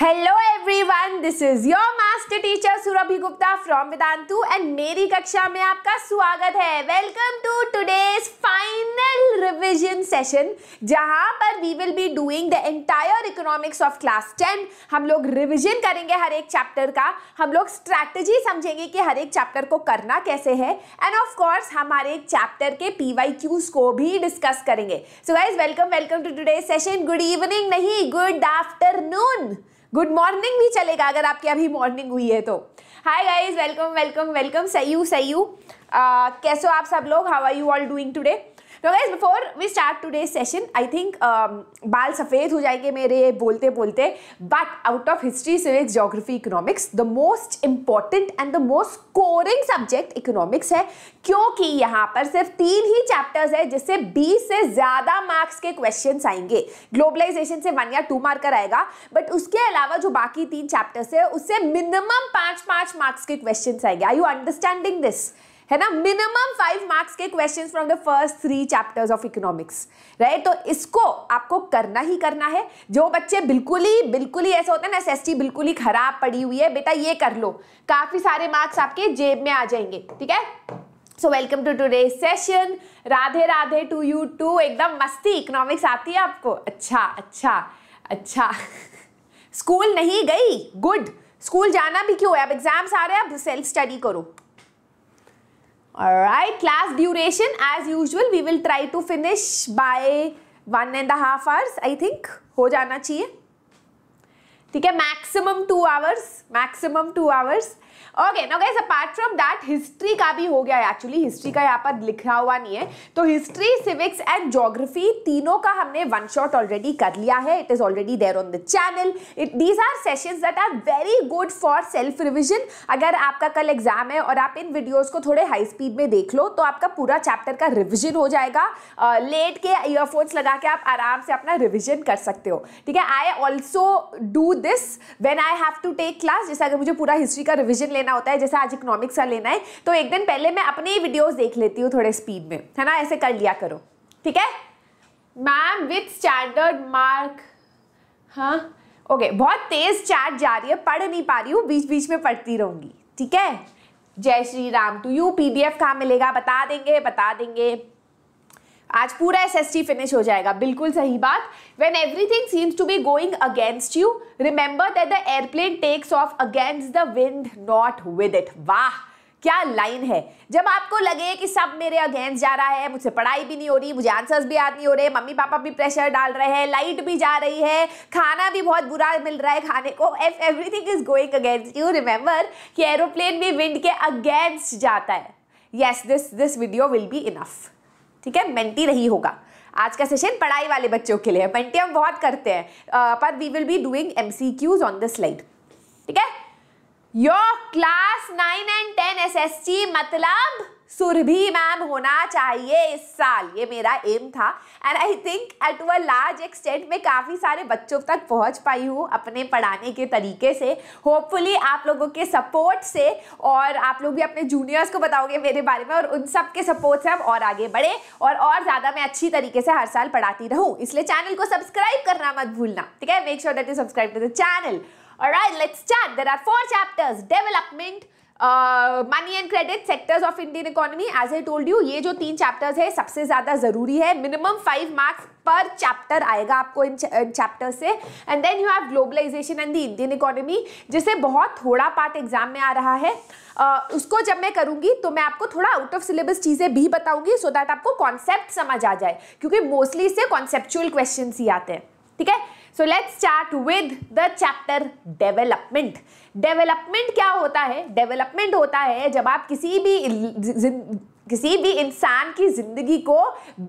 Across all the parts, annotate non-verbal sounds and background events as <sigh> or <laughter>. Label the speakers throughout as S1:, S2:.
S1: Hello everyone this is your master teacher Surabhi Gupta from Vedantu and मेरी कक्षा में आपका स्वागत है welcome to today's final revision session जहां पर we will be doing the entire economics of class ten हम लोग रिवीजन करेंगे हर एक चैप्टर का हम लोग स्ट्रैटेजी समझेंगे कि हर एक चैप्टर को करना कैसे है एंड ऑफ कोर्स हमारे एक चैप्टर के पीवाईक्यूज को भी डिस्कस करेंगे so guys welcome welcome to today's session good evening नहीं गुड आफ्टरनून गुड मॉर्निंग भी चलेगा अगर आपकी अभी मॉर्निंग हुई है तो hi guys welcome welcome welcome सयू सयू कैसे हो आप सब लोग how are you all doing today तो before we start today session I think बाल सफ़ेद हो जाएंगे मेरे बोलते बोलते but out of history civil geography economics the most important and the most scoring subject economics है क्योंकि यहाँ पर सिर्फ तीन ही चैप्टर्स है जिससे 20 से ज़्यादा मार्क्स के क्वेश्चन आएंगे ग्लोबलाइजेशन से वन या टू मार्क आएगा बट उसके अलावा जो बाकी तीन चैप्टर्स है उससे मिनिमम पाँच पाँच मार्क्स के क्वेश्चन आएंगे आई यू अंडरस्टैंडिंग दिस है ना मिनिमम फाइव मार्क्स के question from the first three chapters of economics right तो इसको आपको करना ही करना है जो बच्चे बिल्कुल ही बिल्कुल ही ऐसे होते हैं ना एस बिल्कुल ही खराब पड़ी हुई है बेटा ये कर लो काफी सारे मार्क्स आपके जेब में आ जाएंगे ठीक है so welcome to today session Radhe Radhe to you too एकदम मस्ती इकोनॉमिक्स आती है आपको अच्छा अच्छा अच्छा स्कूल <laughs> नहीं गई गुड स्कूल जाना भी क्यों है अब एग्जाम्स आ रहे हैं अब सेल्फ स्टडी करो All right, class duration as usual we will try to finish by one and a half hours I think हो जाना चाहिए ठीक है maximum two hours maximum two hours okay no guys apart from that history का भी हो गया actually history का यहाँ पर लिखा हुआ नहीं है तो हिस्ट्री सिविक्स एंड ज्योग्राफी तीनों का हमने वन शॉट ऑलरेडी कर लिया है it is already there on the channel it these are sessions that are very good for self revision अगर आपका कल एग्जाम है और आप इन वीडियोज को थोड़े हाई स्पीड में देख लो तो आपका पूरा चैप्टर का रिविजन हो जाएगा लेट uh, के ईयरफोन्स लगा के आप आराम से अपना रिविजन कर सकते हो ठीक है I also do this when I have to take class जैसे अगर मुझे पूरा हिस्ट्री का रिविजन लेना लेना होता है जैसे आज इकोनॉमिक्स का लेना है तो एक दिन पहले मैं अपनी ही वीडियोज देख लेती हूँ थोड़े स्पीड में है ना ऐसे कर लिया करो ठीक है मैम विथ स्टैंडर्ड मार्क हाँ ओके okay, बहुत तेज चैट जा रही है पढ़ नहीं पा रही हूँ बीच बीच में पढ़ती रहूंगी ठीक है जय Shri Ram to you PDF कहाँ मिलेगा बता देंगे बता देंगे आज पूरा एस फिनिश हो जाएगा बिल्कुल सही बात every everything seems to be going against you remember that the airplane takes off against the wind not with it वाह क्या लाइन है जब आपको लगे कि सब मेरे अगेंस्ट जा रहा है मुझसे पढ़ाई भी नहीं हो रही मुझे आंसर्स भी याद नहीं हो रहे मम्मी पापा भी प्रेशर डाल रहे हैं लाइट भी जा रही है खाना भी बहुत बुरा मिल रहा है खाने को if everything is going against you remember कि एरोप्लेन भी विंड के अगेंस्ट जाता है yes this this video will be enough ठीक है मेंटी नहीं होगा आज का सेशन पढ़ाई वाले बच्चों के लिए मेंटी हम बहुत करते हैं पर we will be doing MCQs on the slide ठीक है your class nine and ten see मतलब सुरभि मैम होना चाहिए इस साल ये मेरा एम था and I think at a large extent मैं काफ़ी सारे बच्चों तक पहुंच पाई हूँ अपने पढ़ाने के तरीके से होपफुली आप लोगों के सपोर्ट से और आप लोग भी अपने जूनियर्स को बताओगे मेरे बारे में और उन सब के सपोर्ट से हम और आगे बढ़े और और ज़्यादा मैं अच्छी तरीके से हर साल पढ़ाती रहूँ इसलिए चैनल को सब्सक्राइब करना मत भूलना ठीक है make sure that you subscribe to the channel Alright, let's chat there are four chapters development money and credit sectors of Indian economy as I told you ये जो तीन चैप्टर्स है सबसे ज़्यादा ज़रूरी है मिनिमम फाइव मार्क्स पर chapter आएगा आपको इन चैप्टर से and then you have globalisation and the Indian economy जिसे बहुत थोड़ा पार्ट एग्जाम में आ रहा है uh, उसको जब मैं करूंगी तो मैं आपको थोड़ा आउट ऑफ सिलेबस चीज़ें भी बताऊंगी सो so दैट आपको कॉन्सेप्ट समझ आ जाए क्योंकि मोस्टली इससे कॉन्सेप्चुअल क्वेश्चन ही आते हैं ठीक है so let's start with the chapter development development क्या होता है डेवलपमेंट होता है जब आप किसी भी किसी भी इंसान की ज़िंदगी को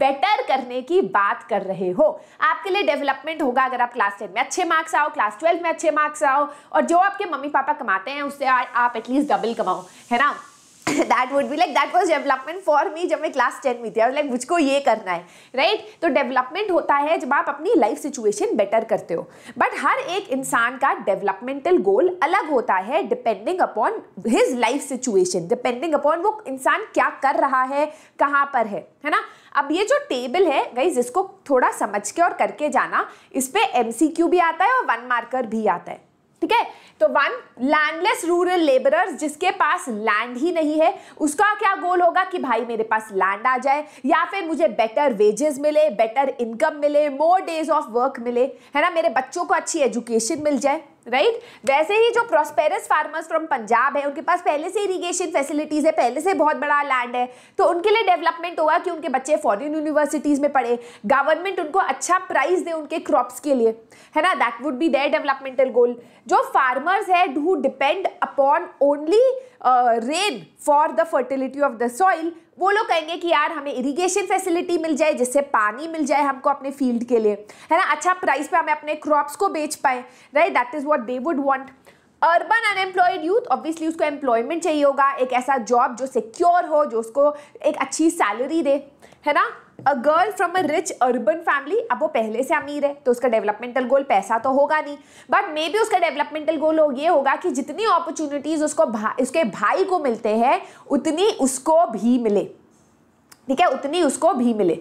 S1: बेटर करने की बात कर रहे हो आपके लिए डेवलपमेंट होगा अगर आप क्लास टेन में अच्छे मार्क्स आओ क्लास ट्वेल्व में अच्छे मार्क्स आओ और जो आपके मम्मी पापा कमाते हैं उससे आप एटलीस्ट डबल कमाओ है ना that would be like that was development for me जब मैं क्लास टेन में थी लाइक मुझको ये करना है राइट right? तो डेवलपमेंट होता है जब आप अपनी लाइफ सिचुएशन बेटर करते हो बट हर एक इंसान का डेवलपमेंटल गोल अलग होता है depending upon his life situation depending upon वो इंसान क्या कर रहा है कहाँ पर है है ना अब ये जो टेबल है गई जिसको थोड़ा समझ के और करके जाना इस पर एम भी आता है और वन मार्कर भी आता है ठीक है तो वन लैंडलेस रूरल लेबरर्स जिसके पास लैंड ही नहीं है उसका क्या गोल होगा कि भाई मेरे पास लैंड आ जाए या फिर मुझे बेटर वेजेस मिले बेटर इनकम मिले मोर डेज ऑफ वर्क मिले है ना मेरे बच्चों को अच्छी एजुकेशन मिल जाए राइट right? वैसे ही जो प्रोस्पेरस फार्मर्स फ्रॉम पंजाब है उनके पास पहले से इरिगेशन फैसिलिटीज़ है पहले से बहुत बड़ा लैंड है तो उनके लिए डेवलपमेंट होगा कि उनके बच्चे फॉरेन यूनिवर्सिटीज़ में पढ़े गवर्नमेंट उनको अच्छा प्राइस दे उनके क्रॉप्स के लिए है ना that would be their developmental goal जो फार्मर्स है who depend upon only rain for the fertility of the soil वो लोग कहेंगे कि यार हमें इरिगेशन फैसिलिटी मिल जाए जिससे पानी मिल जाए हमको अपने फील्ड के लिए है ना अच्छा प्राइस पे हमें अपने क्रॉप्स को बेच पाए right that is what they would want urban unemployed youth obviously उसको एम्प्लॉयमेंट चाहिए होगा एक ऐसा जॉब जो सिक्योर हो जो उसको एक अच्छी सैलरी दे है ना a girl from a rich urban family अब वो पहले से अमीर है तो उसका डेवलपमेंटल गोल पैसा तो होगा नहीं बट मे बी उसका डेवलपमेंटल गोल हो ये होगा कि जितनी अपॉर्चुनिटीज़ उसको भा, उसके भाई को मिलते हैं उतनी उसको भी मिले ठीक है उतनी उसको भी मिले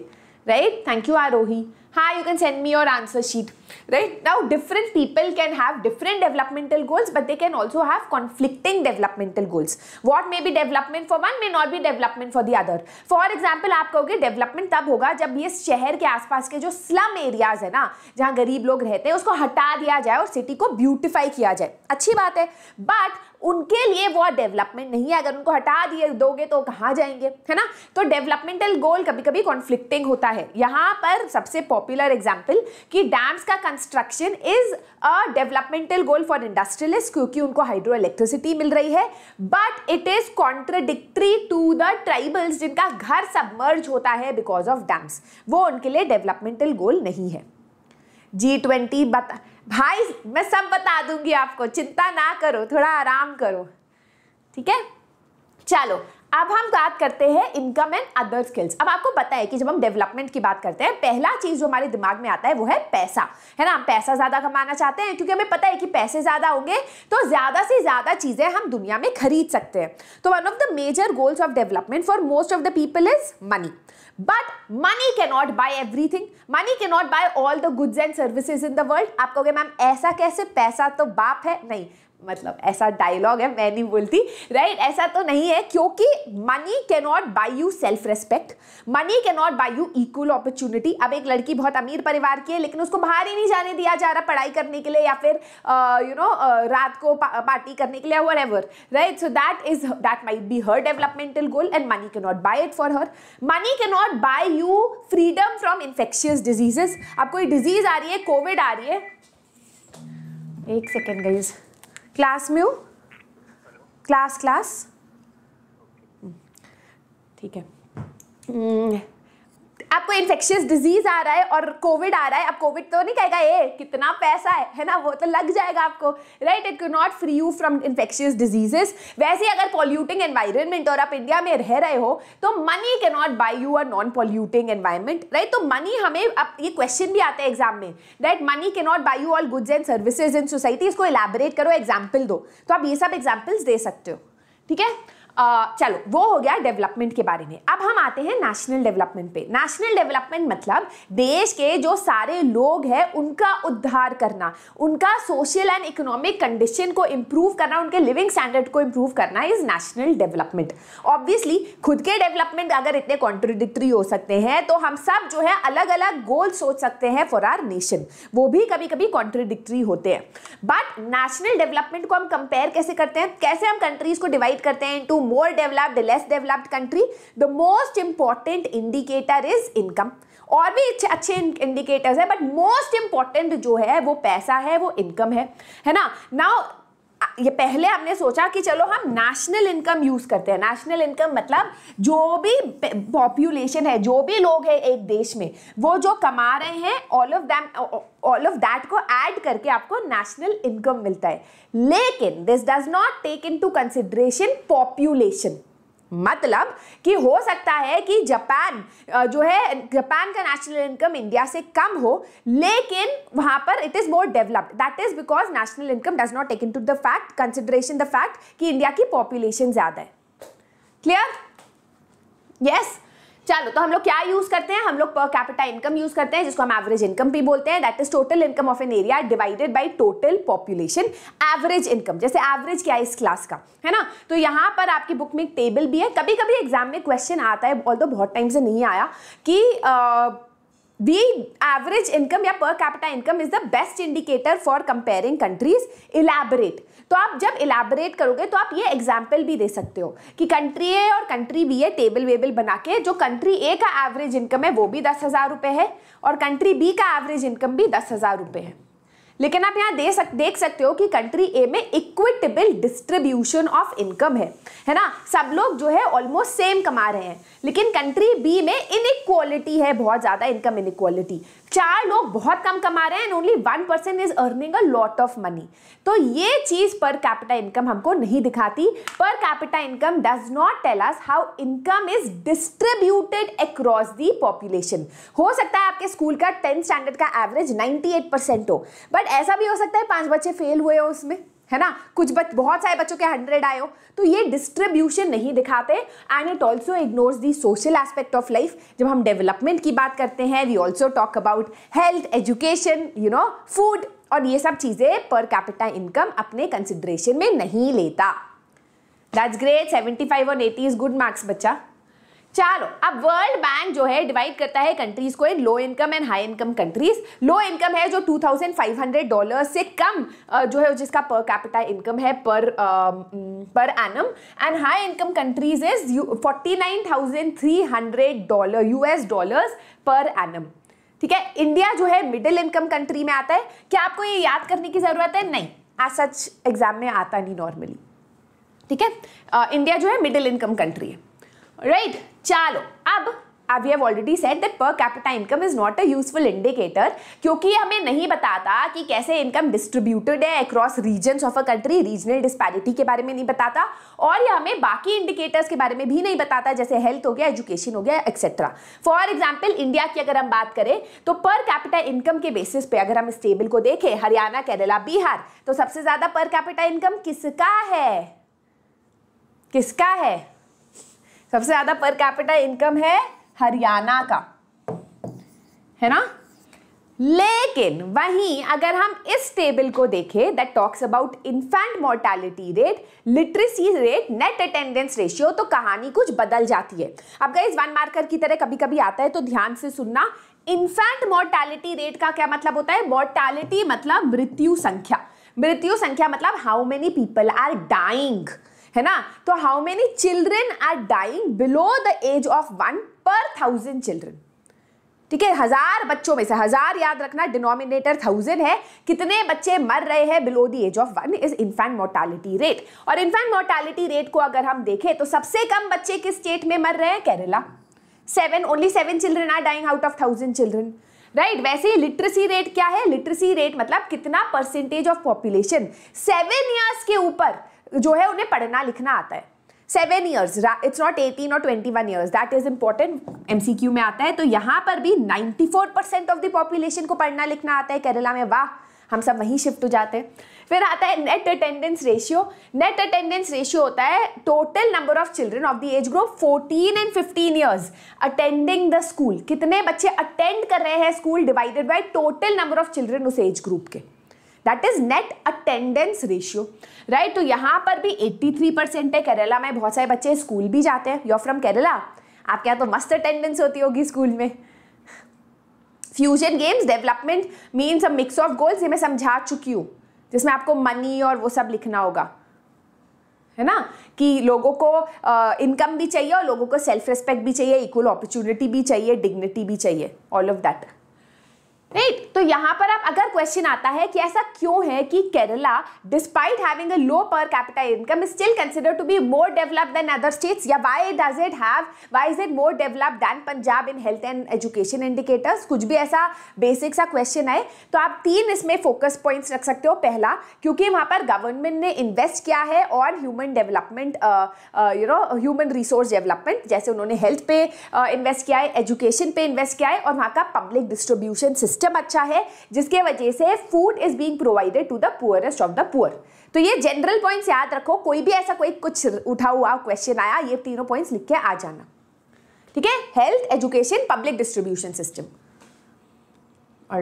S1: राइट थैंक यू आरोही हा you can send me your answer sheet right now different people can have different developmental goals but they can also have conflicting developmental goals what may be development for one may not be development for the other for example आप कहोगे development तब होगा जब ये शहर के आसपास के जो स्लम एरियाज है ना जहाँ गरीब लोग रहते हैं उसको हटा दिया जाए और सिटी को ब्यूटिफाई किया जाए अच्छी बात है बट उनके लिए वो डेवलपमेंट नहीं है अगर उनको हटा दिए दोगे तो कहाँ जाएंगे है ना तो डेवलपमेंटल गोल कभी कभी कॉन्फ्लिक्टिंग होता है यहाँ पर सबसे पॉपुलर एग्जाम्पल कि डैम्स का construction is a developmental goal for industrialist क्योंकि उनको हाइड्रो इलेक्ट्रिसिटी मिल रही है but it is contradictory to the tribals जिनका घर सबमर्ज होता है बिकॉज ऑफ डैम्स वो उनके लिए डेवलपमेंटल गोल नहीं है जी ट्वेंटी बता भाई मैं सब बता दूंगी आपको चिंता ना करो थोड़ा आराम करो ठीक है चलो अब हम बात करते हैं इनकम एंड अदर स्किल्स अब आपको पता है कि जब हम डेवलपमेंट की बात करते हैं पहला चीज जो हमारे दिमाग में आता है वो है पैसा है ना हम पैसा ज्यादा कमाना चाहते हैं क्योंकि हमें पता है कि पैसे ज्यादा होंगे तो ज्यादा से ज्यादा चीजें हम दुनिया में खरीद सकते हैं तो one of the major goals of development for most of the people is money but money can not buy everything money can not buy all the goods and services in the world आप कहोगे ma'am ऐसा कैसे पैसा तो बाप है नहीं मतलब ऐसा डायलॉग है मैं नहीं बोलती राइट right? ऐसा तो नहीं है क्योंकि money can not buy you self respect money can not buy you equal opportunity अब एक लड़की बहुत अमीर परिवार की है लेकिन उसको बाहर ही नहीं जाने दिया जा रहा पढ़ाई करने के लिए या फिर यू नो रात को पा, पार्टी करने के लिए whatever right so that is that might be her developmental goal and money can not buy it for her money can not buy you freedom from infectious diseases अब कोई disease आ रही है Covid आ रही है एक second guys class में हो class class ठीक है हम्म। आपको इन्फेक्शियस डिजीज आ रहा है और कोविड आ रहा है आप कोविड तो नहीं कहेगा ए कितना पैसा है है ना वो तो लग जाएगा आपको right it could not free you from infectious diseases वैसे अगर पॉल्यूटिंग एनवायरनमेंट और आप इंडिया में रह रहे हो तो money can not buy you a non polluting environment right तो मनी हमें अब ये क्वेश्चन भी आता है एग्जाम में right money can not buy you all goods and services in society इसको एलैबोरेट करो एग्जाम्पल दो तो आप ये सब एग्जाम्पल्स दे सकते हो ठीक है आ, चलो वो हो गया डेवलपमेंट के बारे में अब हम आते हैं नेशनल डेवलपमेंट पे नेशनल डेवलपमेंट मतलब देश के जो सारे लोग हैं उनका उद्धार करना उनका सोशल एंड इकोनॉमिक कंडीशन को इम्प्रूव करना उनके लिविंग स्टैंडर्ड को इम्प्रूव करना इज नेशनल डेवलपमेंट ऑब्वियसली खुद के डेवलपमेंट अगर इतने कॉन्ट्रोडिक्ट्री हो सकते हैं तो हम सब जो है अलग अलग गोल सोच सकते हैं फॉर आर नेशन वो भी कभी कभी कॉन्ट्रोडिक्ट्री होते हैं बट नेशनल डेवलपमेंट को हम कंपेयर कैसे करते हैं कैसे हम कंट्रीज को डिवाइड करते हैं into to more developed, less developed country, the most important indicator is income. और भी अच्छे अच्छे इंडिकेटर्स है बट मोस्ट इंपॉर्टेंट जो है वो पैसा है वो इनकम है है ना नाउ ये पहले हमने सोचा कि चलो हम नेशनल इनकम यूज करते हैं नेशनल इनकम मतलब जो भी पॉपुलेशन है जो भी लोग हैं एक देश में वो जो कमा रहे हैं all of them all of that को ऐड करके आपको नेशनल इनकम मिलता है लेकिन this does not take into consideration population मतलब कि हो सकता है कि जापान जो है जापान का नेशनल इनकम इंडिया से कम हो लेकिन वहां पर it is more developed that is because national income does not take into the fact consideration the fact कि इंडिया की पॉपुलेशन ज़्यादा है क्लियर यस चलो तो हम लोग क्या यूज करते हैं हम लोग पर कैपिटा इनकम यूज करते हैं जिसको हम एवरेज इनकम भी बोलते हैं that is total income of an area divided by total population average income जैसे एवरेज क्या है इस क्लास का है ना तो यहाँ पर आपकी बुक में एक टेबल भी है कभी कभी एग्जाम में क्वेश्चन आता है ऑल बहुत टाइम से नहीं आया कि आ, दी एवरेज इनकम या per capita income is the best indicator for comparing countries elaborate तो आप जब इलेबरेट करोगे तो आप ये एग्जाम्पल भी दे सकते हो कि कंट्री ए और कंट्री बी ए टेबल वेबल बना के जो कंट्री ए का एवरेज इनकम है वो भी दस हज़ार रुपये है और कंट्री बी का एवरेज इनकम भी दस हज़ार रुपये है लेकिन आप यहाँ दे सक देख सकते हो कि कंट्री ए में इक्विटेबल डिस्ट्रीब्यूशन ऑफ इनकम है है ना सब लोग जो है ऑलमोस्ट सेम कमा रहे हैं लेकिन कंट्री बी में इनइक्वालिटी है बहुत ज़्यादा इनकम इनइक्वालिटी चार लोग बहुत कम कमा रहे हैं only one person is earning a lot of money तो ये चीज़ पर कैपिटल इनकम हमको नहीं दिखाती per capital income does not tell us how income is distributed across the population हो सकता है आपके स्कूल का टेंथ स्टैंडर्ड का एवरेज 98 परसेंट हो बट ऐसा भी हो सकता है पांच बच्चे फेल हुए हो उसमें है ना कुछ बच बहुत सारे बच्चों के हंड्रेड आए हो तो ये डिस्ट्रीब्यूशन नहीं दिखाते and it also ignores the social aspect of life जब हम डेवलपमेंट की बात करते हैं we also talk about health education you know food और ये सब चीज़ें पर कैपिटा इनकम अपने कंसिड्रेशन में नहीं लेता दैट्स ग्रेट सेवेंटी फाइव और एटी इज गुड मार्क्स बच्चा चलो अब वर्ल्ड बैंक जो है डिवाइड करता है कंट्रीज को in low income and high income countries low income है जो 2500 डॉलर से कम जो है जिसका पर कैपिटा इनकम है per per annum and high income countries is 49300 dollar US dollars per annum ठीक है इंडिया जो है मिडिल इनकम कंट्री में आता है क्या आपको ये याद करने की जरूरत है नहीं आज सच एग्जाम में आता नहीं नॉर्मली ठीक है इंडिया जो है मिडिल इनकम कंट्री है राइट right? चलो अब अब we have already said that per capita income is not a useful indicator क्योंकि हमें नहीं बताता कि कैसे इनकम डिस्ट्रीब्यूटेड है across region of a country regional disparity के बारे में नहीं बताता और यह हमें बाकी इंडिकेटर्स के बारे में भी नहीं बताता जैसे हेल्थ हो गया एजुकेशन हो गया एक्सेट्रा फॉर एग्जाम्पल इंडिया की अगर हम बात करें तो पर कैपिटा इनकम के बेसिस पे अगर हम इस टेबल को देखें हरियाणा केरला बिहार तो सबसे ज्यादा पर कैपिटा इनकम किसका है किसका है सबसे ज़्यादा पर कैपिटा इनकम है हरियाणा का है ना लेकिन वहीं अगर हम इस टेबल को देखें that talks about infant mortality rate literacy rate net attendance ratio तो कहानी कुछ बदल जाती है अब गई वन मार्कर की तरह कभी कभी आता है तो ध्यान से सुनना इन्फेंट मोर्टेलिटी रेट का क्या मतलब होता है मोर्टैलिटी मतलब मृत्यु संख्या मृत्यु संख्या मतलब how many people are dying है ना तो how many children are dying below the age of one per thousand children ठीक है हजार बच्चों में से हजार याद रखना डिनोमिनेटर थाउजेंड है कितने बच्चे मर रहे हैं below the age of one is infant mortality rate और इन्फेंट मोर्टालिटी रेट को अगर हम देखें तो सबसे कम बच्चे किस स्टेट में मर रहे हैं Kerala seven only seven children are dying out of thousand children right right, वैसे ही लिटरेसी रेट क्या है लिटरेसी रेट मतलब कितना percentage of population seven years के ऊपर जो है उन्हें पढ़ना लिखना आता है seven years it's not eighteen और twenty one years that is important M C Q में आता है तो यहाँ पर भी ninety four percent of the population को पढ़ना लिखना आता है केरला में वाह हम सब वहीं शिफ्ट हो जाते हैं फिर आता है net attendance ratio net attendance ratio होता है total number of children of the age group 14 and 15 years attending the school कितने बच्चे अटेंड कर रहे हैं school divided by total number of children उस एज ग्रुप के that is net attendance ratio right तो यहाँ पर भी 83 परसेंट है केरला में बहुत सारे बच्चे स्कूल भी जाते हैं यू फ्रॉम केरला आपके यहाँ तो मस्त अटेंडेंस होती होगी स्कूल में fusion games development means a mix of goals ये मैं समझा चुकी हूँ जिसमें आपको मनी और वो सब लिखना होगा है ना कि लोगों को इनकम भी चाहिए और लोगों को सेल्फ रिस्पेक्ट भी चाहिए इक्वल अपॉर्चुनिटी भी चाहिए डिग्निटी भी चाहिए all of that right right. तो यहाँ पर आप अगर क्वेश्चन आता है कि ऐसा क्यों है कि Kerala despite having a low per capital income still consider to be more developed than other states या why does it have why is it more developed than Punjab in health and education indicators कुछ भी ऐसा basic सा question है तो आप तीन इसमें फोकस पॉइंट्स रख सकते हो पहला क्योंकि वहाँ पर गवर्नमेंट ने इन्वेस्ट किया है on human development you know human resource development जैसे उन्होंने हेल्थ पे इन्वेस्ट uh, किया है एजुकेशन पे इन्वेस्ट किया है और वहाँ का पब्लिक डिस्ट्रीब्यूशन सिस्टम सिस्टम अच्छा है जिसके वजह से food is being provided to the poorest of the poor तो ये जनरल पॉइंट्स याद रखो कोई भी ऐसा कोई कुछ उठा हुआ क्वेश्चन आया ये तीनों पॉइंट्स लिख के आ जाना ठीक है health education public distribution system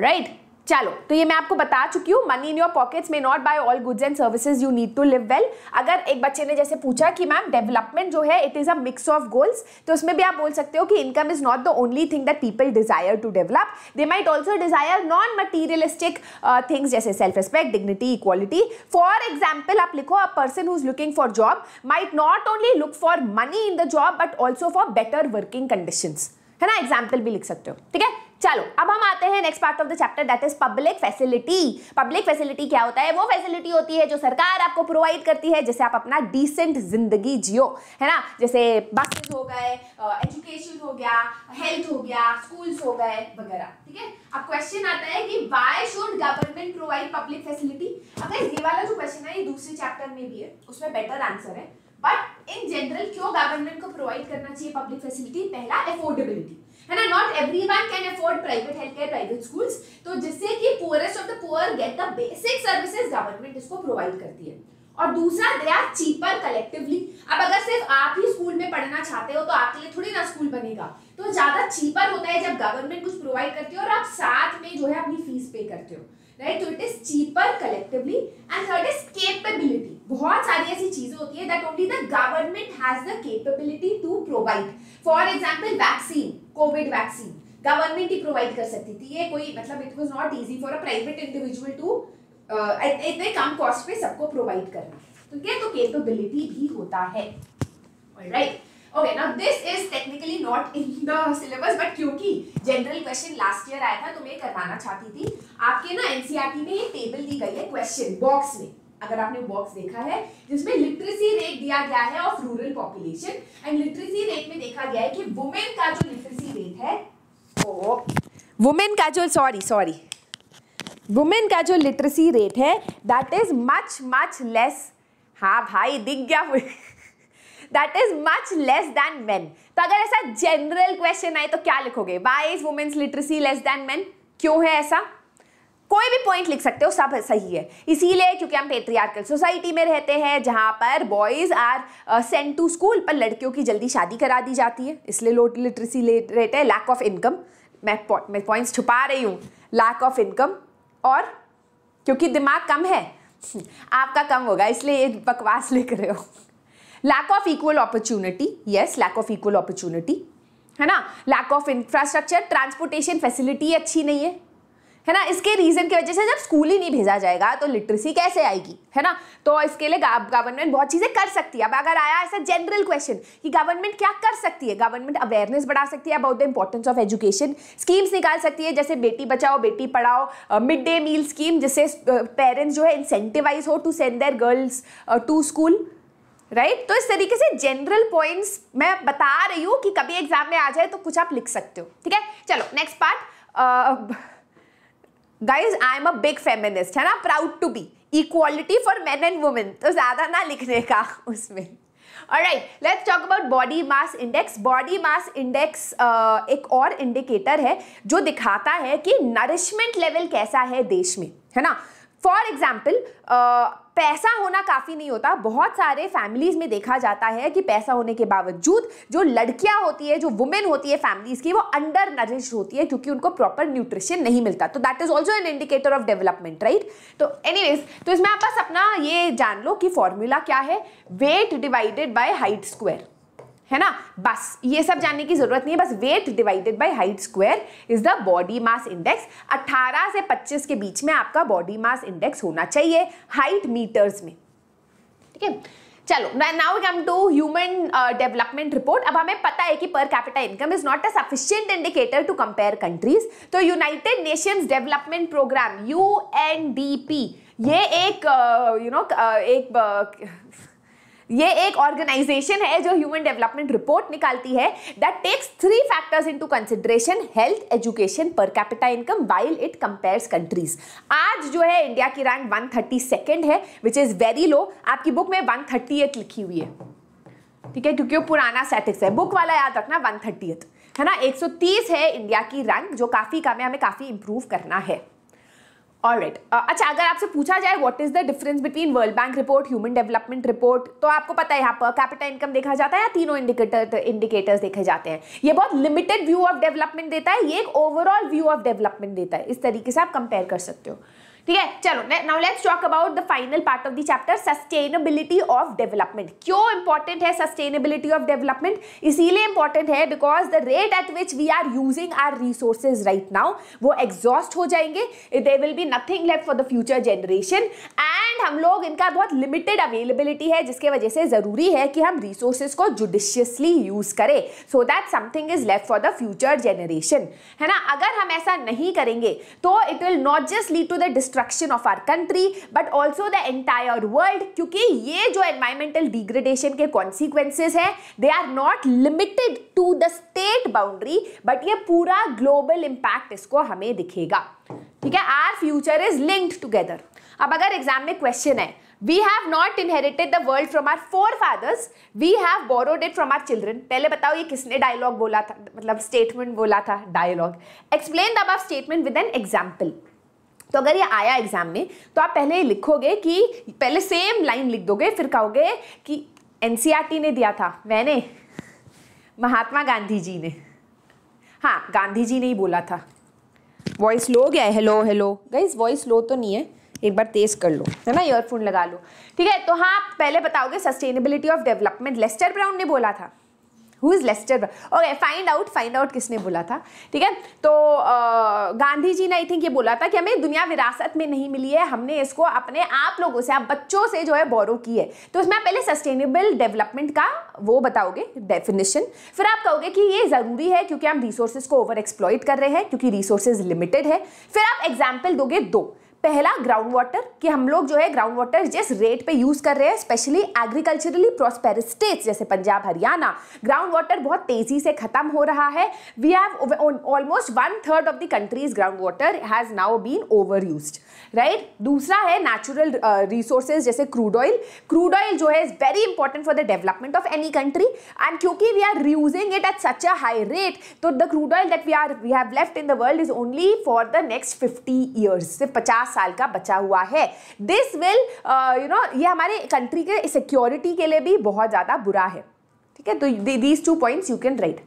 S1: right चलो तो ये मैं आपको बता चुकी हूँ मनी इन योर पॉकेट्स में not buy all goods and services you need to live well अगर एक बच्चे ने जैसे पूछा कि मैम डेवलपमेंट जो है it is a mix of goals तो उसमें भी आप बोल सकते हो कि income is not the only thing that people desire to develop they might also desire non materialistic things जैसे self respect dignity equality for example आप लिखो a person who is looking for job might not only look for money in the job but also for better working condition है ना example भी लिख सकते हो ठीक है चलो अब हम आते हैं next part of the chapter that is public facility public facility क्या होता है वो फैसिलिटी होती है जो सरकार आपको प्रोवाइड करती है जिससे आप अपना डिसेंट जिंदगी जियो है ना जैसे बसेस हो गए एजुकेशन हो गया हेल्थ हो गया स्कूल्स हो गए वगैरह ठीक है अब क्वेश्चन आता है कि why should government provide public facility अगर ये वाला जो क्वेश्चन है ये दूसरे चैप्टर में भी है उसमें बेटर आंसर है बट इन जनरल क्यों गवर्नमेंट को प्रोवाइड करना चाहिए पब्लिक फैसिलिटी पहला एफोर्डेबिलिटी है ना not everyone can afford private health care private schools तो जिससे कि poorest of the poor get the basic services government इसको प्रोवाइड करती है और दूसरा दे आर चीपर कलेक्टिवली अब अगर सिर्फ आप ही स्कूल में पढ़ना चाहते हो तो आपके लिए थोड़ी ना स्कूल बनेगा तो ज्यादा चीपर होता है जब गवर्नमेंट कुछ प्रोवाइड करती है और आप साथ में जो है अपनी फीस पे करते हो राइट तो it is cheaper collectively and third is capability बहुत सारी ऐसी चीजें होती है that only the government has the capability to provide for example vaccine Covid vaccine government ही प्रोवाइड कर सकती थी ये कोई मतलब it was not easy for a private individual to इतने कम कॉस्ट पे सबको प्रोवाइड करना ठीक है तो केपेबिलिटी तो भी होता है right right. Okay now this is technically not in the syllabus but क्योंकि जनरल क्वेश्चन लास्ट ईयर आया था तो मैं करवाना चाहती थी आपके ना एनसीईआरटी e में ये टेबल दी गई है क्वेश्चन बॉक्स में अगर आपने बॉक्स देखा है जिसमें लिटरेसी रेट दिया गया है of rural population and literacy rate में देखा गया है कि वुमेन का जो लिटरेसी रेट है ओ वुमेन का जो सॉरी सॉरी वुमेन का जो लिटरेसी रेट है that is much much less हाँ भाई दिख गया that is much less than men तो अगर ऐसा जनरल क्वेश्चन आए तो क्या लिखोगे why is women's literacy less than men क्यों है ऐसा कोई भी पॉइंट लिख सकते हो सब सही है इसीलिए क्योंकि हम पेट्रियार्कल सोसाइटी में रहते हैं जहाँ पर boys are sent to school पर लड़कियों की जल्दी शादी करा दी जाती है इसलिए लो लिटरेसी रेट है लैक ऑफ इनकम मैं मैं पॉइंट्स छुपा रही हूँ लैक ऑफ इनकम और क्योंकि दिमाग कम है आपका कम होगा इसलिए ये बकवास लिख रहे हो lack of equal opportunity yes lack of equal opportunity है ना lack of infrastructure transportation facility अच्छी नहीं है है ना इसके रीज़न की वजह से जब स्कूल ही नहीं भेजा जाएगा तो लिटरेसी कैसे आएगी है ना तो इसके लिए गवर्नमेंट बहुत चीज़ें कर सकती है अब अगर आया ऐसा जनरल क्वेश्चन कि गवर्नमेंट क्या कर सकती है गवर्नमेंट अवेयरनेस बढ़ा सकती है about the importance of education schemes निकाल सकती है जैसे Beti Bachao Beti Padhao mid day meal scheme जिससे पेरेंट्स जो है इंसेंटिवाइज हो to send their girls to school right right? तो इस तरीके से जनरल पॉइंट्स मैं बता रही हूँ कि कभी एग्जाम में आ जाए तो कुछ आप लिख सकते हो ठीक है चलो next part guys I am a big feminist है ना proud to be equality for man and women तो ज़्यादा ना लिखने का उसमें और right let's talk about body mass index body mass index एक और इंडिकेटर है जो दिखाता है कि नरिशमेंट लेवल कैसा है देश में है ना फॉर एग्जाम्पल पैसा होना काफ़ी नहीं होता बहुत सारे फैमिलीज में देखा जाता है कि पैसा होने के बावजूद जो लड़कियां होती है जो वुमेन होती है फैमिलीज की वो अंडर नरिश होती है क्योंकि उनको प्रॉपर न्यूट्रिशन नहीं मिलता तो that is also an indicator of development right तो एनीवेज तो इसमें आप बस अपना ये जान लो कि फॉर्मूला क्या है weight divided by height square है ना बस ये सब जानने की जरूरत नहीं है बस weight divided by height square is the body mass index 18 से 25 के बीच में आपका बॉडी मास इंडेक्स होना चाहिए हाइट मीटर्स में ठीक है चलो now come to human development report अब हमें पता है कि per capital income is not a sufficient indicator to compare countries तो United Nations development programme you ये एक you uh, know you know, uh, एक uh, ये एक ऑर्गेनाइजेशन है जो ह्यूमन डेवलपमेंट रिपोर्ट निकालती है that takes three factors into consideration health education per capita income while it compares countries आज जो है इंडिया की रैंक वन थर्टी सेकेंड है विच इज़ वेरी लो आपकी बुक में वन थर्टी लिखी हुई है ठीक है क्योंकि वो पुराना सेटिक्स है बुक वाला याद रखना वन थर्टीथ है ना 130 है इंडिया की रैंक जो काफ़ी कम है हमें काफ़ी इंप्रूव करना है ऑल राइट uh, अच्छा अगर आपसे पूछा जाए what is the difference between World Bank report human development report तो आपको पता है यहाँ पर कैपिटल इनकम देखा जाता है या तीनों इंडिकेटर इंडिकेटर्स देखे जाते हैं ये बहुत लिमिटेड व्यू ऑफ डेवलपमेंट देता है ये एक ओवरऑल व्यू ऑफ डेवलपमेंट देता है इस तरीके से आप कंपेयर कर सकते हो ठीक है चलो now let's talk about the final part of the chapter sustainability of development क्यों इंपॉर्टेंट है सस्टेनेबिलिटी ऑफ डेवलपमेंट इसीलिए इंपॉर्टेंट है because the rate at which we are using our resources right now वो एग्जॉस्ट हो जाएंगे they will be nothing left for the future generation and हम लोग इनका बहुत लिमिटेड अवेलेबिलिटी है जिसके वजह से ज़रूरी है कि हम रिसोर्सेज को जुडिशियसली यूज़ करें so that something is left for the future generation है ना अगर हम ऐसा नहीं करेंगे तो it will not just lead to the destruct destruction of our country but also the entire world क्योंकि ये जो एनवायरमेंटल डिग्रेडेशन के कॉन्सिक्वेंसेज हैं they are not limited to the state boundary but ये पूरा ग्लोबल इम्पैक्ट इसको हमें दिखेगा ठीक है our future is linked together अब अगर एग्जाम में क्वेश्चन है we have not inherited the world from our forefathers we have borrowed it from our children पहले बताओ ये किसने डायलॉग बोला था मतलब स्टेटमेंट बोला था डायलॉग एक्सप्लेन द अब स्टेटमेंट विद एन एग्जाम्पल तो अगर ये आया एग्जाम में तो आप पहले लिखोगे कि पहले सेम लाइन लिख दोगे फिर कहोगे कि एन e ने दिया था मैंने महात्मा गांधी जी ने हाँ गांधी जी ने ही बोला था वॉइस लो गया है हेलो हेलो गई वॉइस लो तो नहीं है एक बार तेज कर लो है ना ईयरफोन लगा लो ठीक है तो हाँ आप पहले बताओगे sustainability of development Lester Brown ने बोला था who is Lester okay find out find out किसने बोला था ठीक है तो आ, गांधी जी ने आई थिंक ये बोला था कि हमें दुनिया विरासत में नहीं मिली है हमने इसको अपने आप लोगों से आप बच्चों से जो है बोरो की है तो उसमें आप पहले सस्टेनेबल डेवलपमेंट का वो बताओगे डेफिनेशन फिर आप कहोगे कि ये ज़रूरी है क्योंकि हम रिसोर्सेज को ओवर एक्सप्लॉइट कर रहे हैं क्योंकि रिसोर्सेज लिमिटेड है फिर आप एग्जाम्पल दोगे दो पहला ग्राउंड वाटर कि हम लोग जो है ग्राउंड वाटर जिस रेट पे यूज़ कर रहे हैं स्पेशली एग्रीकल्चरली प्रोस्पेरिस स्टेट्स जैसे पंजाब हरियाणा ग्राउंड वाटर बहुत तेज़ी से ख़त्म हो रहा है we have almost one third of the countries ground water has now been over use right दूसरा है नेचुरल रिसोर्सेज uh, जैसे क्रूड ऑयल क्रूड ऑयल जो है is very important for the development of any country and क्योंकि we are reusing it at such a high rate तो the crude oil that we are we have left in the world is only for the next fifty years सिर्फ पचास साल का बचा हुआ है this will you know ये हमारे कंट्री के सिक्योरिटी के लिए भी बहुत ज़्यादा बुरा है ठीक है तो these two points you can write